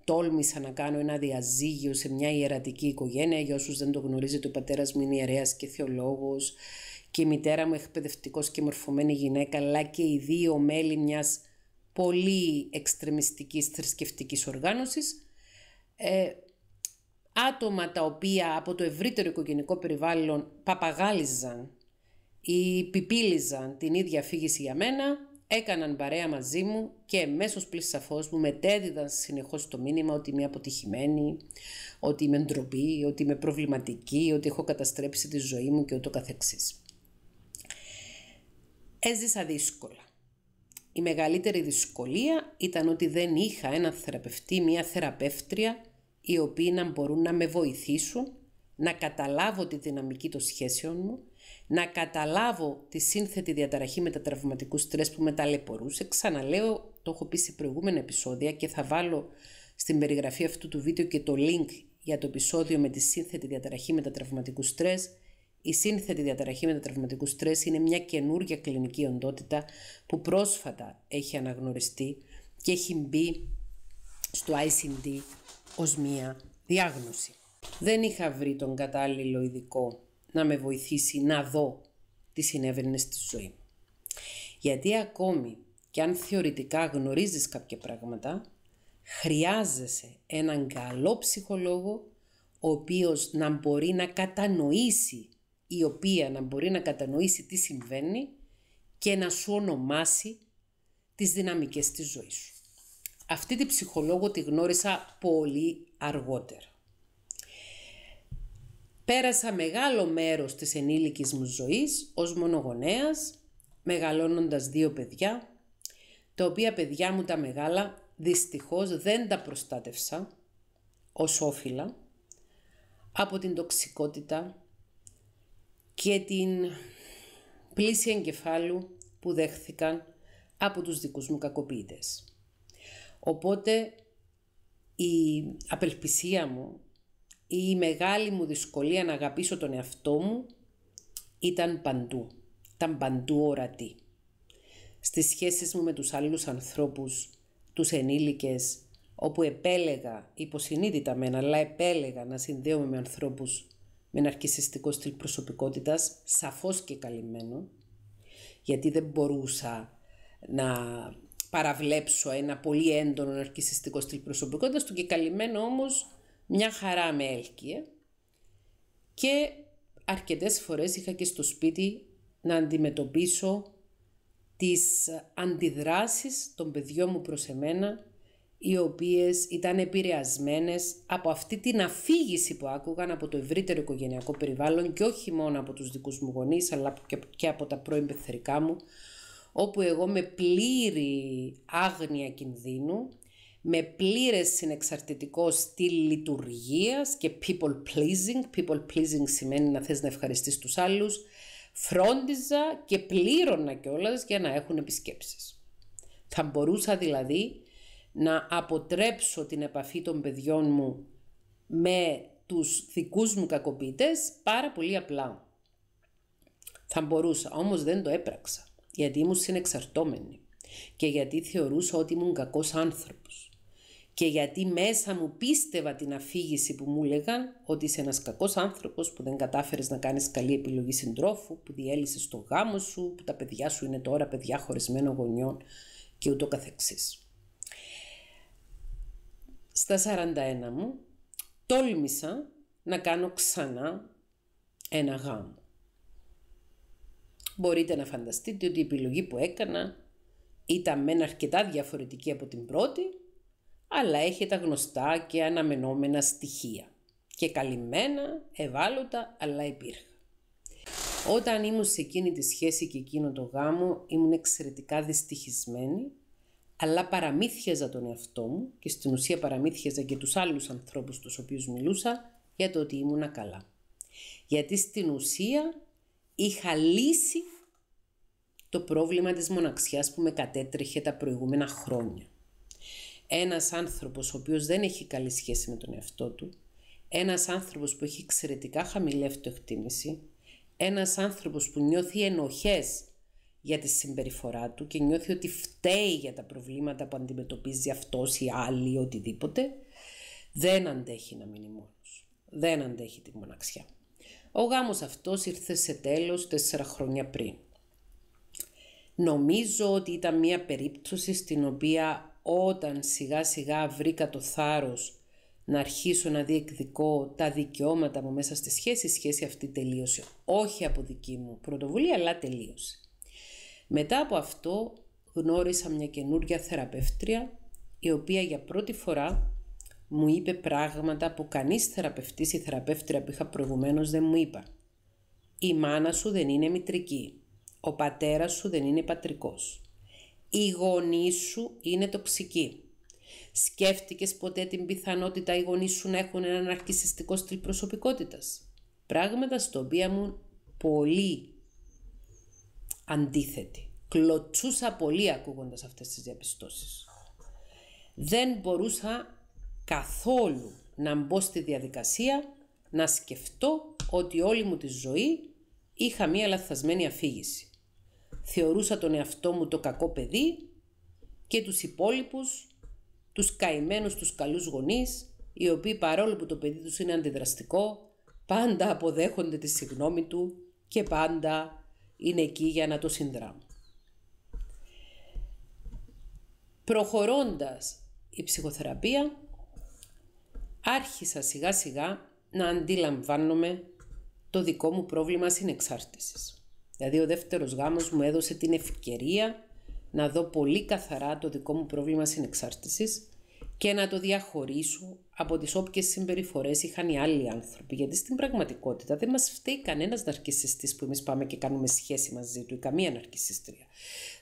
τόλμησα να κάνω ένα διαζύγιο σε μια ιερατική οικογένεια. Για όσους δεν το γνωρίζετε, ο πατέρας μου είναι ιερέας και θεολόγος και η μητέρα μου εκπαιδευτικός και μορφωμένη γυναίκα, αλλά και οι δύο μέλη μιας πολύ εξτρεμιστικής θρησκευτικής οργάνωσης, ε, άτομα τα οποία από το ευρύτερο οικογενικό περιβάλλον παπαγάλιζαν ή πιπίλιζαν την ίδια αφήγηση για μένα, έκαναν παρέα μαζί μου και μέσως πλήσαφό σαφώς μου μετέδιδαν συνεχώς το μήνυμα ότι είμαι αποτυχημένη, ότι είμαι ντροπή, ότι είμαι προβληματική, ότι έχω καταστρέψει τη ζωή μου και ούτω καθεξής. Έζησα δύσκολα. Η μεγαλύτερη δυσκολία ήταν ότι δεν είχα έναν θεραπευτή, μία θεραπεύτρια, οι οποίοι να μπορούν να με βοηθήσουν, να καταλάβω τη δυναμική των σχέσεων μου, να καταλάβω τη σύνθετη διαταραχή μετατραυματικού στρες που με ταλαιπωρούσε. Ξαναλέω, το έχω πει σε προηγούμενα επεισόδια και θα βάλω στην περιγραφή αυτού του βίντεο και το link για το επεισόδιο με τη σύνθετη διαταραχή μετατραυματικού στρες, η σύνθετη διαταραχή μετατραυματικού στρες είναι μια καινούργια κλινική οντότητα που πρόσφατα έχει αναγνωριστεί και έχει μπει στο ICD ως μια διάγνωση. Δεν είχα βρει τον κατάλληλο ειδικό να με βοηθήσει να δω τι συνέβαινε στη ζωή Γιατί ακόμη και αν θεωρητικά γνωρίζεις κάποια πράγματα, χρειάζεσαι έναν καλό ψυχολόγο ο οποίος να μπορεί να κατανοήσει η οποία να μπορεί να κατανοήσει τι συμβαίνει και να σου ονομάσει τις δυναμικές της ζωής σου. Αυτή τη ψυχολόγο τη γνώρισα πολύ αργότερα. Πέρασα μεγάλο μέρος της ενήλικης μου ζωής ως μονογονέας, μεγαλώνοντας δύο παιδιά, τα οποία παιδιά μου τα μεγάλα δυστυχώς δεν τα προστάτευσα ως όφυλα από την τοξικότητα, και την πλήση εγκεφάλου που δέχθηκαν από τους δικούς μου κακοποιητές. Οπότε η απελπισία μου, η μεγάλη μου δυσκολία να αγαπήσω τον εαυτό μου ήταν παντού, ήταν παντού ορατή. Στις σχέσεις μου με τους άλλους ανθρώπους, τους ενήλικες, όπου επέλεγα, υποσυνείδητα μεν, αλλά επέλεγα να συνδέομαι με ανθρώπους με ένα στυλ προσωπικότητας, σαφώς και καλυμμένο, γιατί δεν μπορούσα να παραβλέψω ένα πολύ έντονο αρκισιστικό στυλ προσωπικότητας του και καλυμμένο όμως μια χαρά με έλκυε και αρκετές φορές είχα και στο σπίτι να αντιμετωπίσω τις αντιδράσεις των παιδιών μου προς εμένα οι οποίες ήταν επηρεασμένες από αυτή την αφήγηση που άκουγαν από το ευρύτερο οικογενειακό περιβάλλον και όχι μόνο από τους δικούς μου γονείς αλλά και από τα πρώην πεθερικά μου όπου εγώ με πλήρη άγνοια κινδύνου με πλήρες συνεξαρτητικό στυλ λειτουργίας και people pleasing. People pleasing σημαίνει να θες να ευχαριστείς τους άλλους. Φρόντιζα και πλήρωνα κιόλας για να έχουν επισκέψεις. Θα μπορούσα δηλαδή να αποτρέψω την επαφή των παιδιών μου με τους δικούς μου κακοποιητές πάρα πολύ απλά. Θα μπορούσα, όμως δεν το έπραξα, γιατί ήμουν συνεξαρτώμενη και γιατί θεωρούσα ότι ήμουν κακός άνθρωπος και γιατί μέσα μου πίστευα την αφήγηση που μου έλεγαν ότι είσαι ένας κακός άνθρωπος που δεν κατάφερες να κάνεις καλή επιλογή συντρόφου, που διέλυσες το γάμο σου, που τα παιδιά σου είναι τώρα παιδιά χωρισμένων γονιών και ούτω καθεξής στα 41 μου τόλμησα να κάνω ξανά ένα γάμο. Μπορείτε να φανταστείτε ότι η επιλογή που έκανα ήταν μεν αρκετά διαφορετική από την πρώτη, αλλά έχει τα γνωστά και αναμενόμενα στοιχεία. Και καλυμμένα, ευάλωτα, αλλά υπήρχε. Όταν ήμουν σε εκείνη τη σχέση και εκείνο το γάμο, ήμουν εξαιρετικά δυστυχισμένη αλλά παραμύθιαζα τον εαυτό μου και στην ουσία παραμύθιαζα και τους άλλους ανθρώπους τους οποίους μιλούσα για το ότι ήμουνα καλά. Γιατί στην ουσία είχα λύσει το πρόβλημα της μοναξιάς που με κατέτρεχε τα προηγούμενα χρόνια. Ένας άνθρωπος ο οποίος δεν έχει καλή σχέση με τον εαυτό του, ένας άνθρωπος που έχει εξαιρετικά χαμηλή αυτοεκτίμηση, ένας άνθρωπος που νιώθει ενοχές για τη συμπεριφορά του και νιώθει ότι φταίει για τα προβλήματα που αντιμετωπίζει αυτός ή άλλοι ή οτιδήποτε, δεν αντέχει να μείνει μόνος. Δεν αντέχει τη μοναξιά. Ο γάμος αυτός ήρθε σε τέλος τέσσερα χρόνια πριν. Νομίζω ότι ήταν μια περίπτωση στην οποία όταν σιγά σιγά βρήκα το θάρρος να αρχίσω να διεκδικώ τα δικαιώματα μου μέσα στη σχέση, η σχέση αυτή τελείωσε. Όχι από δική μου πρωτοβουλία, αλλά τελείωσε. Μετά από αυτό γνώρισα μια καινούργια θεραπεύτρια η οποία για πρώτη φορά μου είπε πράγματα που κανείς θεραπευτής ή θεραπεύτρια που είχα προηγουμένως δεν μου είπα. Η μάνα σου δεν είναι μητρική. Ο πατέρας σου δεν είναι πατρικός. η γονή σου είναι τοξικοί. Σκέφτηκες ποτέ την πιθανότητα οι γονείς σου να έχουν έναν αρχισιστικό στυλ Πράγματα στο οποία μου πολύ αντίθετη. Κλωτσούσα πολύ ακούγοντας αυτές τις διαπιστώσεις. Δεν μπορούσα καθόλου να μπω στη διαδικασία να σκεφτώ ότι όλη μου τη ζωή είχα μία λαθασμένη αφήγηση. Θεωρούσα τον εαυτό μου το κακό παιδί και τους υπόλοιπους, τους καημένους, τους καλούς γονείς, οι οποίοι παρόλο που το παιδί τους είναι αντιδραστικό, πάντα αποδέχονται τη συγνώμη του και πάντα είναι εκεί για να το συνδράμουν. Προχωρώντας η ψυχοθεραπεία, άρχισα σιγά σιγά να αντιλαμβάνομαι το δικό μου πρόβλημα συνεξάρτησης. Δηλαδή ο δεύτερος γάμος μου έδωσε την ευκαιρία να δω πολύ καθαρά το δικό μου πρόβλημα συνεξάρτησης και να το διαχωρίσω από τις όποιες συμπεριφορές είχαν οι άλλοι άνθρωποι. Γιατί στην πραγματικότητα δεν μας φταίει κανένας ναρκισιστής που εμείς πάμε και κάνουμε σχέση μαζί του ή καμία ναρκισιστρία.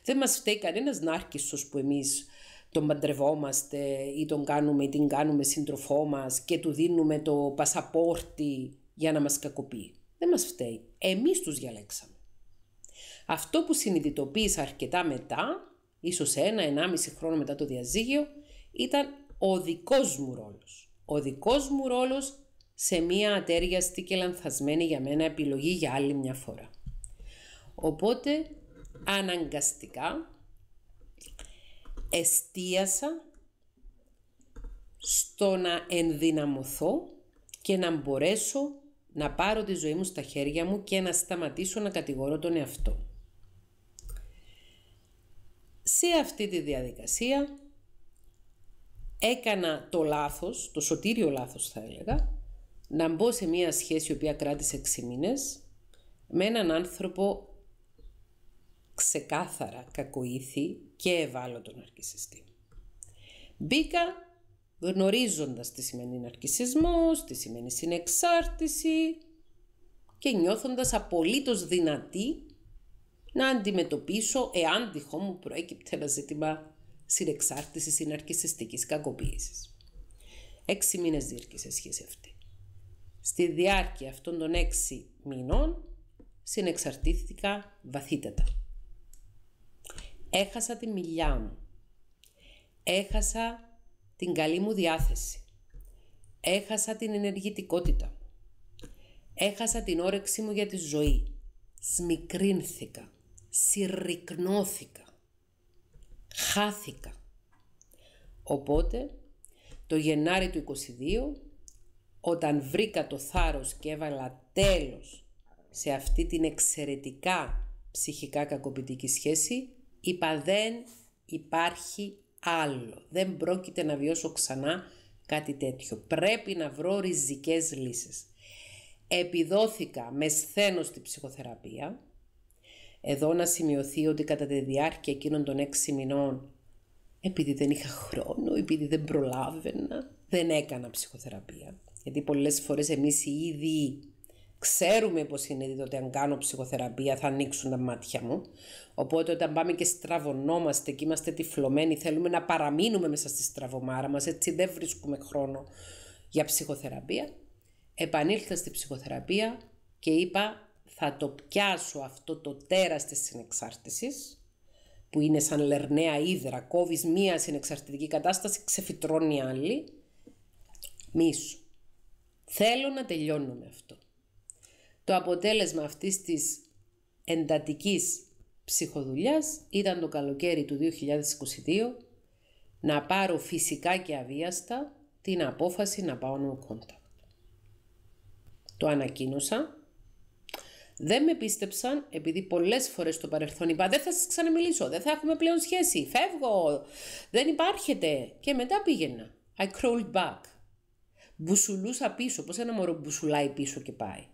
Δεν μας φταίει κανένας ναρκισσος που εμείς τον παντρευόμαστε ή τον κάνουμε ή την κάνουμε σύντροφό μας και του δίνουμε το πασαπόρτι για να μας κακοποιεί. Δεν μας φταίει. Εμείς τους διαλέξαμε. Αυτό που συνειδητοποίησα αρκετά μετά, ίσως ένα, ενάμιση χρόνο μετά το διαζύγιο, ήταν ο δικός μου ρόλος. Ο δικός μου ρόλος σε μία ατέριαστη και λανθασμένη για μένα επιλογή για άλλη μια φορά. Οπότε αναγκαστικά εστίασα στο να ενδυναμωθώ και να μπορέσω να πάρω τη ζωή μου στα χέρια μου και να σταματήσω να κατηγορώ τον εαυτό. Σε αυτή τη διαδικασία έκανα το λάθος, το σωτήριο λάθος θα έλεγα, να μπω σε μία σχέση η οποία κράτησε 6 μήνες με έναν άνθρωπο ξεκάθαρα κακοήθη και ευάλωτο ναρκισιστή. Μπήκα γνωρίζοντας τι σημαίνει ναρκισισμός, τι σημαίνει συνεξάρτηση και νιώθοντας απολύτως δυνατή να αντιμετωπίσω εάν τυχόν μου προέκυπτε ένα ζήτημα συνεξάρτησης ναρκιστική κακοποίησης. Έξι μήνες διήρκησε σχέση αυτή. Στη διάρκεια αυτών των έξι μηνών συνεξαρτήθηκα βαθύτατα. Έχασα τη μιλιά μου. Έχασα την καλή μου διάθεση. Έχασα την ενεργητικότητα μου. Έχασα την όρεξή μου για τη ζωή. Σμικρύνθηκα. Συρρυκνώθηκα. Χάθηκα. Οπότε, το Γενάρη του 22, όταν βρήκα το θάρρος και έβαλα τέλος σε αυτή την εξαιρετικά ψυχικά κακοποιητική σχέση, είπα δεν υπάρχει άλλο. Δεν πρόκειται να βιώσω ξανά κάτι τέτοιο. Πρέπει να βρω ριζικές λύσεις. Επιδόθηκα με σθένος στη ψυχοθεραπεία, εδώ να σημειωθεί ότι κατά τη διάρκεια εκείνων των έξι μηνών, επειδή δεν είχα χρόνο, επειδή δεν προλάβαινα, δεν έκανα ψυχοθεραπεία. Γιατί πολλές φορές εμείς οι ίδιοι ξέρουμε πως είναι ότι αν κάνω ψυχοθεραπεία θα ανοίξουν τα μάτια μου. Οπότε όταν πάμε και στραβωνόμαστε και είμαστε τυφλωμένοι, θέλουμε να παραμείνουμε μέσα στη στραβωμάρα μας, έτσι δεν βρίσκουμε χρόνο για ψυχοθεραπεία. Επανήλθα στη ψυχοθεραπεία και είπα θα το πιάσω αυτό το τέρας της συνεξάρτησης που είναι σαν λερναία ύδρα, κόβεις μία συνεξαρτητική κατάσταση, ξεφυτρώνει άλλη. Μίσου. Θέλω να τελειώνω με αυτό. Το αποτέλεσμα αυτής της εντατικής ψυχοδουλειάς ήταν το καλοκαίρι του 2022 να πάρω φυσικά και αβίαστα την απόφαση να πάω no Το ανακοίνωσα δεν με πίστεψαν, επειδή πολλές φορές στο παρελθόν είπα: Δεν θα σας ξαναμιλήσω, δεν θα έχουμε πλέον σχέση, φεύγω, δεν υπάρχετε. Και μετά πήγαινα. I crawled back. Μπουσουλούσα πίσω, πως ένα μωρό μπουσουλάει πίσω και πάει.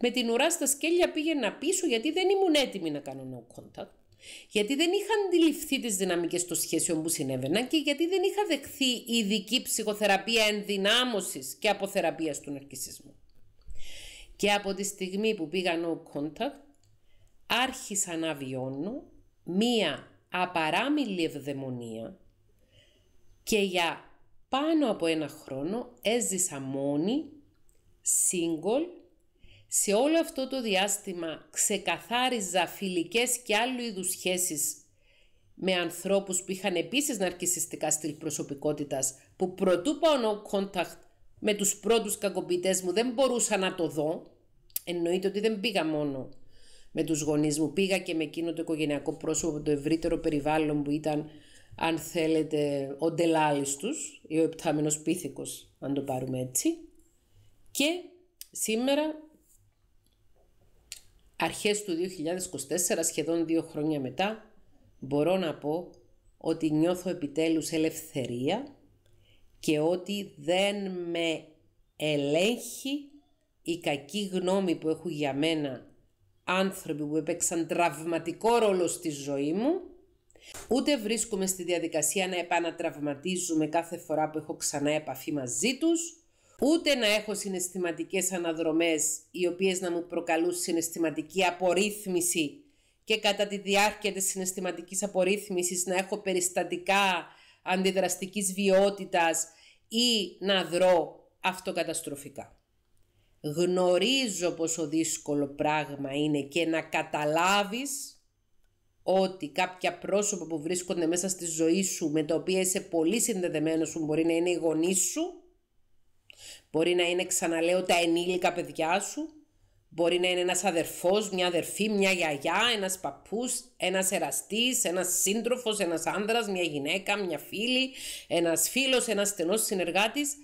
Με την ουρά στα σκέλια πήγαινα πίσω γιατί δεν ήμουν έτοιμη να κάνω no contact. Γιατί δεν είχα αντιληφθεί τις δυναμικές των σχέσεων που συνέβαιναν και γιατί δεν είχα δεχθεί ειδική ψυχοθεραπεία ενδυνάμωσης και αποθεραπείας του ναρκισμού. Και από τη στιγμή που πήγα no contact, άρχισα να βιώνω μία απαράμιλη ευδαιμονία και για πάνω από ένα χρόνο έζησα μόνη, single, σε όλο αυτό το διάστημα ξεκαθάριζα φιλικές και άλλου είδους σχέσεις με ανθρώπους που είχαν επίσης ναρκισιστικά στυλ προσωπικότητας που προτού πάω no contact με τους πρώτους κακοποιητές μου δεν μπορούσα να το δω. Εννοείται ότι δεν πήγα μόνο με τους γονείς μου. Πήγα και με εκείνο το οικογενειακό πρόσωπο, το ευρύτερο περιβάλλον που ήταν, αν θέλετε, ο ντελάλης τους ή ο επτάμενος πίθηκος, αν το πάρουμε έτσι. Και σήμερα, αρχές του 2024, σχεδόν δύο χρόνια μετά, μπορώ να πω ότι νιώθω επιτέλους ελευθερία και ότι δεν με ελέγχει η κακή γνώμη που έχουν για μένα άνθρωποι που έπαιξαν τραυματικό ρόλο στη ζωή μου ούτε βρίσκομαι στη διαδικασία να επανατραυματίζουμε κάθε φορά που έχω ξανά επαφή μαζί τους ούτε να έχω συναισθηματικές αναδρομές οι οποίες να μου προκαλούν συναισθηματική απορρίθμιση και κατά τη διάρκεια της συναισθηματικής απορρίθμισης να έχω περιστατικά αντιδραστικής βιότητας ή να δρώ αυτοκαταστροφικά. Γνωρίζω πόσο δύσκολο πράγμα είναι και να καταλάβεις ότι κάποια πρόσωπα που βρίσκονται μέσα στη ζωή σου με τα οποία είσαι πολύ συνδεδεμένος σου μπορεί να είναι οι γονείς σου, μπορεί να είναι ξαναλέω τα ενήλικα παιδιά σου, Μπορεί να είναι ένας αδερφός, μια αδερφή, μια γιαγιά, ένας παππούς, ένας εραστής, ένας σύντροφος, ένας άνδρας, μια γυναίκα, μια φίλη, ένας φίλος, ένας στενός συνεργάτης.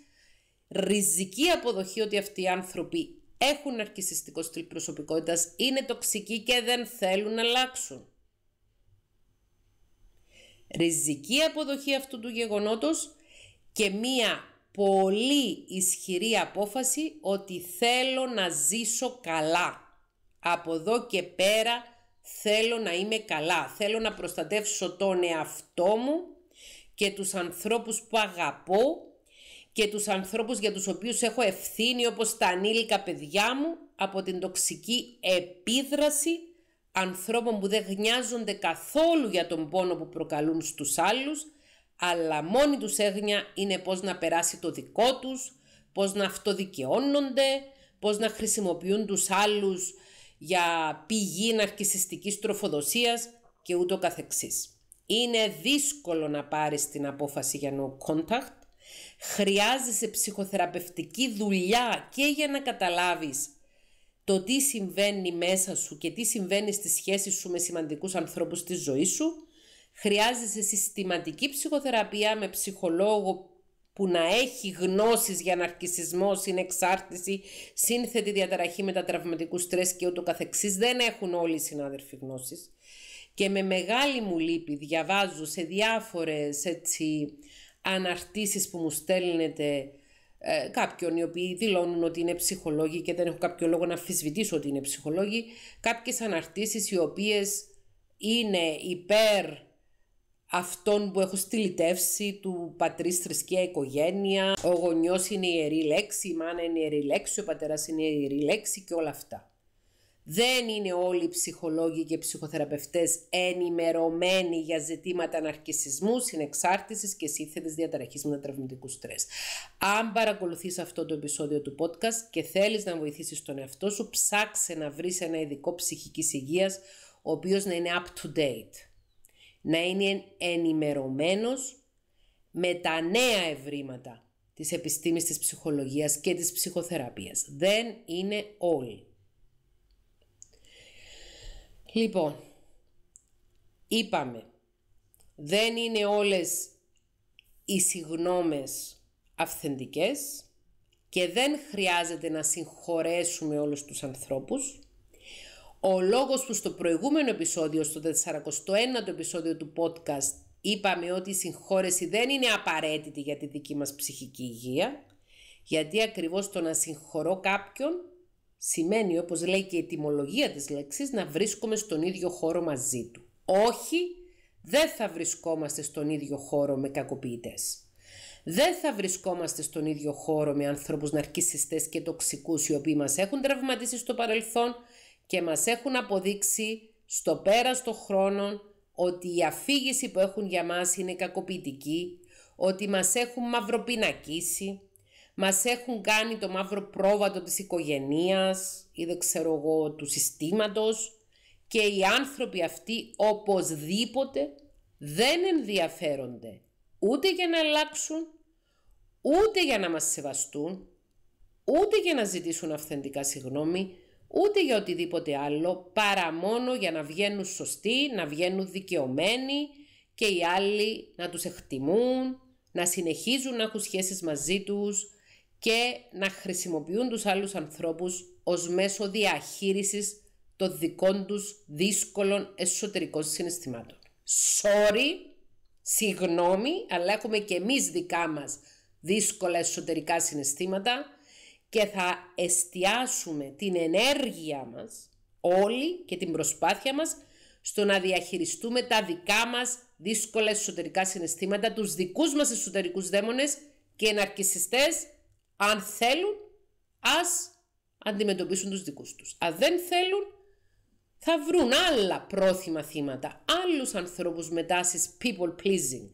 Ριζική αποδοχή ότι αυτοί οι άνθρωποι έχουν αρκισιστικό στυλ προσωπικότητας, είναι τοξικοί και δεν θέλουν να αλλάξουν. Ριζική αποδοχή αυτού του γεγονότος και μία πολύ ισχυρή απόφαση ότι θέλω να ζήσω καλά. Από εδώ και πέρα θέλω να είμαι καλά, θέλω να προστατεύσω τον εαυτό μου και τους ανθρώπους που αγαπώ και τους ανθρώπους για τους οποίους έχω ευθύνη όπως τα ανήλικα παιδιά μου από την τοξική επίδραση ανθρώπων που δεν γνιάζονται καθόλου για τον πόνο που προκαλούν στους άλλους αλλά μόνη τους έγνοια είναι πώς να περάσει το δικό τους, πώς να αυτοδικαιώνονται, πώς να χρησιμοποιούν τους άλλους για πηγή ναρκισιστικής τροφοδοσίας και ούτω καθεξής. Είναι δύσκολο να πάρεις την απόφαση για no contact, χρειάζεσαι ψυχοθεραπευτική δουλειά και για να καταλάβεις το τι συμβαίνει μέσα σου και τι συμβαίνει στις σχέσεις σου με σημαντικούς ανθρώπους της ζωής σου Χρειάζεσαι συστηματική ψυχοθεραπεία με ψυχολόγο που να έχει γνώσεις για ναρκισισμό, συνεξάρτηση, σύνθετη διαταραχή μετατραυματικού στρες και ούτω καθεξής. Δεν έχουν όλοι οι συνάδελφοι γνώσεις. Και με μεγάλη μου λύπη διαβάζω σε διάφορες έτσι, αναρτήσεις που μου στέλνετε ε, κάποιον οι οποίοι δηλώνουν ότι είναι ψυχολόγοι και δεν έχω κάποιο λόγο να αμφισβητήσω ότι είναι ψυχολόγοι, κάποιες αναρτήσεις οι οποίες είναι υπέρ αυτόν που έχω στυλιτεύσει, του πατρίς, θρησκεία, οικογένεια, ο γονιός είναι ιερή λέξη, η μάνα είναι ιερή λέξη, ο πατέρας είναι ιερή λέξη και όλα αυτά. Δεν είναι όλοι οι ψυχολόγοι και ψυχοθεραπευτές ψυχοθεραπευτές ενημερωμένοι για ζητήματα αναρκησισμού, συνεξάρτησης και σύνθετης διαταραχής μετατραυματικού στρες. Αν παρακολουθείς αυτό το επεισόδιο του podcast και θέλεις να βοηθήσεις τον εαυτό σου, ψάξε να βρεις ένα ειδικό ψυχικής υγείας, ο οποίος να είναι up to date να είναι ενημερωμένος με τα νέα ευρήματα της επιστήμης της ψυχολογίας και της ψυχοθεραπείας. Δεν είναι όλοι. Λοιπόν, είπαμε, δεν είναι όλες οι συγνώμες αυθεντικές και δεν χρειάζεται να συγχωρέσουμε όλους τους ανθρώπους. Ο λόγος που στο προηγούμενο επεισόδιο, στο 41ο επεισόδιο του podcast, είπαμε ότι η συγχώρεση δεν είναι απαραίτητη για τη δική μας ψυχική υγεία, γιατί ακριβώς το να συγχωρώ κάποιον σημαίνει, όπως λέει και η τιμολογία της λέξης, να βρίσκομαι στον ίδιο χώρο μαζί του. Όχι, δεν θα βρισκόμαστε στον ίδιο χώρο με κακοποιητές. Δεν θα βρισκόμαστε στον ίδιο χώρο με ανθρώπους ναρκισιστές και τοξικούς οι οποίοι μας έχουν τραυματίσει στο παρελθόν και μας έχουν αποδείξει στο πέρας των χρόνων ότι η αφήγηση που έχουν για μας είναι κακοποιητική, ότι μας έχουν μαυροπινακίσει, μας έχουν κάνει το μαύρο πρόβατο της οικογενείας ή δεν ξέρω εγώ του συστήματος και οι άνθρωποι αυτοί οπωσδήποτε δεν ενδιαφέρονται ούτε για να αλλάξουν, ούτε για να μας σεβαστούν, ούτε για να ζητήσουν αυθεντικά συγγνώμη, ούτε για οτιδήποτε άλλο, παρά μόνο για να βγαίνουν σωστοί, να βγαίνουν δικαιωμένοι και οι άλλοι να τους εκτιμούν, να συνεχίζουν να έχουν σχέσεις μαζί τους και να χρησιμοποιούν τους άλλους ανθρώπους ως μέσο διαχείρισης των δικών τους δύσκολων εσωτερικών συναισθημάτων. Sorry, συγγνώμη, αλλά έχουμε και εμείς δικά μας δύσκολα εσωτερικά συναισθήματα και θα εστιάσουμε την ενέργεια μας όλοι και την προσπάθεια μας στο να διαχειριστούμε τα δικά μας δύσκολα εσωτερικά συναισθήματα, τους δικούς μας εσωτερικούς δαίμονες και εναρκησιστές, αν θέλουν, ας αντιμετωπίσουν τους δικούς τους. Αν δεν θέλουν, θα βρουν άλλα πρόθυμα θύματα, άλλους ανθρώπους με τάσεις people pleasing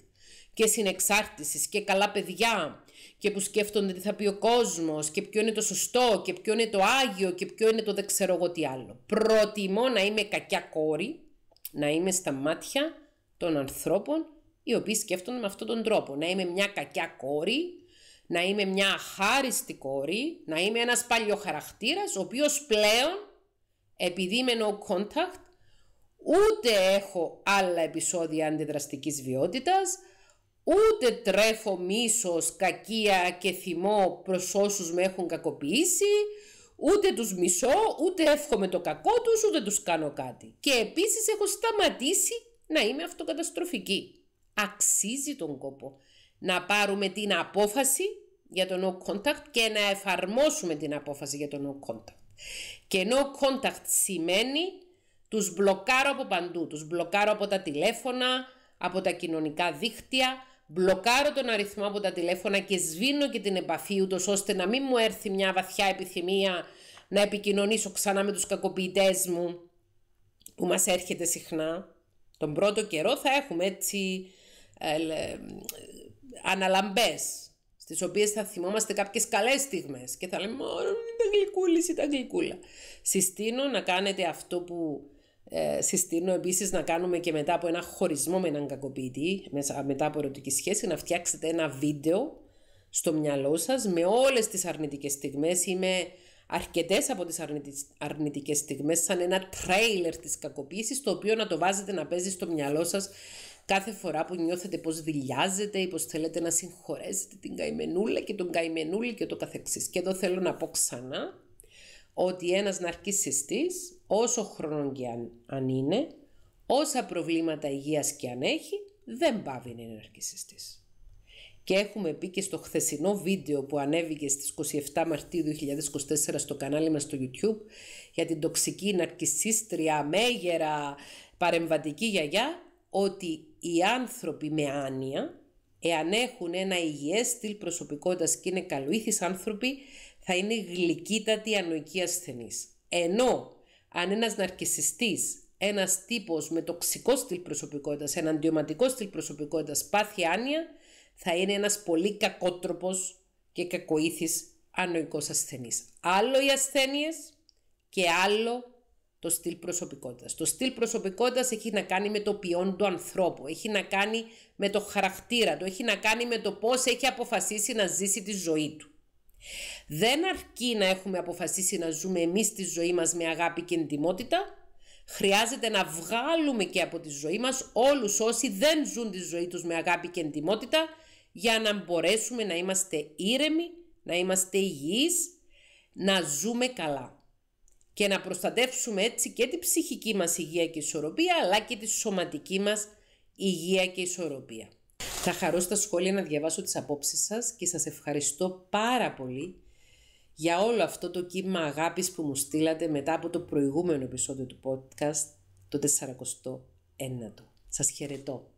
και συνεξάρτησης και καλά παιδιά και που σκέφτονται τι θα πει ο κόσμος και ποιο είναι το σωστό και ποιο είναι το άγιο και ποιο είναι το δεν ξέρω εγώ τι άλλο. Προτιμώ να είμαι κακιά κόρη, να είμαι στα μάτια των ανθρώπων οι οποίοι σκέφτονται με αυτόν τον τρόπο. Να είμαι μια κακιά κόρη, να είμαι μια αχάριστη κόρη, να είμαι ένας παλιοχαρακτήρας ο οποίος πλέον επειδή είμαι no contact ούτε έχω άλλα επεισόδια αντιδραστικής βιότητας, ούτε τρέφω μίσος, κακία και θυμό προς όσους με έχουν κακοποιήσει, ούτε τους μισώ, ούτε εύχομαι το κακό τους, ούτε τους κάνω κάτι. Και επίσης έχω σταματήσει να είμαι αυτοκαταστροφική. Αξίζει τον κόπο να πάρουμε την απόφαση για το no contact και να εφαρμόσουμε την απόφαση για το no contact. Και no contact σημαίνει τους μπλοκάρω από παντού, τους μπλοκάρω από τα τηλέφωνα, από τα κοινωνικά δίκτυα, μπλοκάρω τον αριθμό από τα τηλέφωνα και σβήνω και την επαφή ούτως ώστε να μην μου έρθει μια βαθιά επιθυμία να επικοινωνήσω ξανά με τους κακοποιητές μου που μας έρχεται συχνά. Τον πρώτο καιρό θα έχουμε έτσι ε, ε, αναλαμπές στις οποίες θα θυμόμαστε κάποιες καλές στιγμές και θα λέμε Μα τα γλυκούλης τα γλυκούλα». Συστήνω να κάνετε αυτό που ε, συστήνω επίσης να κάνουμε και μετά από ένα χωρισμό με έναν κακοποιητή, μετά από ερωτική σχέση, να φτιάξετε ένα βίντεο στο μυαλό σας με όλες τις αρνητικές στιγμές ή με αρκετές από τις αρνητικές στιγμές, σαν ένα τρέιλερ της κακοποίησης, το οποίο να το βάζετε να παίζει στο μυαλό σας κάθε φορά που νιώθετε πως δηλιάζετε ή πως θέλετε να συγχωρέσετε την καημενούλα και τον καημενούλη και το καθεξής. Και εδώ θέλω να πω ξανά ότι ένας ναρκισιστής, όσο χρόνο και αν, είναι, όσα προβλήματα υγείας και αν έχει, δεν πάβει να είναι ναρκισιστής. Και έχουμε πει και στο χθεσινό βίντεο που ανέβηκε στις 27 Μαρτίου 2024 στο κανάλι μας στο YouTube για την τοξική ναρκισίστρια, μέγερα, παρεμβατική γιαγιά, ότι οι άνθρωποι με άνοια, εάν έχουν ένα υγιές στυλ προσωπικότητας και είναι καλοήθεις άνθρωποι, θα είναι γλυκύτατη ανοική ασθενής. Ενώ αν ένας ναρκισιστής, ένας τύπος με τοξικό στυλ προσωπικότητας, ένα αντιωματικό στυλ προσωπικότητας, πάθει άνοια, θα είναι ένας πολύ κακότροπος και κακοήθης ανοικό ασθενής. Άλλο οι ασθένειες και άλλο το στυλ προσωπικότητας. Το στυλ προσωπικότητας έχει να κάνει με το ποιόν του ανθρώπου, έχει να κάνει με το χαρακτήρα του, έχει να κάνει με το πώς έχει αποφασίσει να ζήσει τη ζωή του. Δεν αρκεί να έχουμε αποφασίσει να ζούμε εμείς τη ζωή μας με αγάπη και εντιμότητα, Χρειάζεται να βγάλουμε και από τη ζωή μας όλους όσοι δεν ζουν τη ζωή τους με αγάπη και εντιμότητα για να μπορέσουμε να είμαστε ήρεμοι, να είμαστε υγιείς, να ζούμε καλά και να προστατεύσουμε έτσι και την ψυχική μας υγεία και ισορροπία αλλά και τη σωματική μας υγεία και ισορροπία. Θα χαρώ στα σχόλια να διαβάσω τις απόψεις σας και σας ευχαριστώ πάρα πολύ για όλο αυτό το κύμα αγάπης που μου στείλατε μετά από το προηγούμενο επεισόδιο του podcast, το 49ο. Σας χαιρετώ.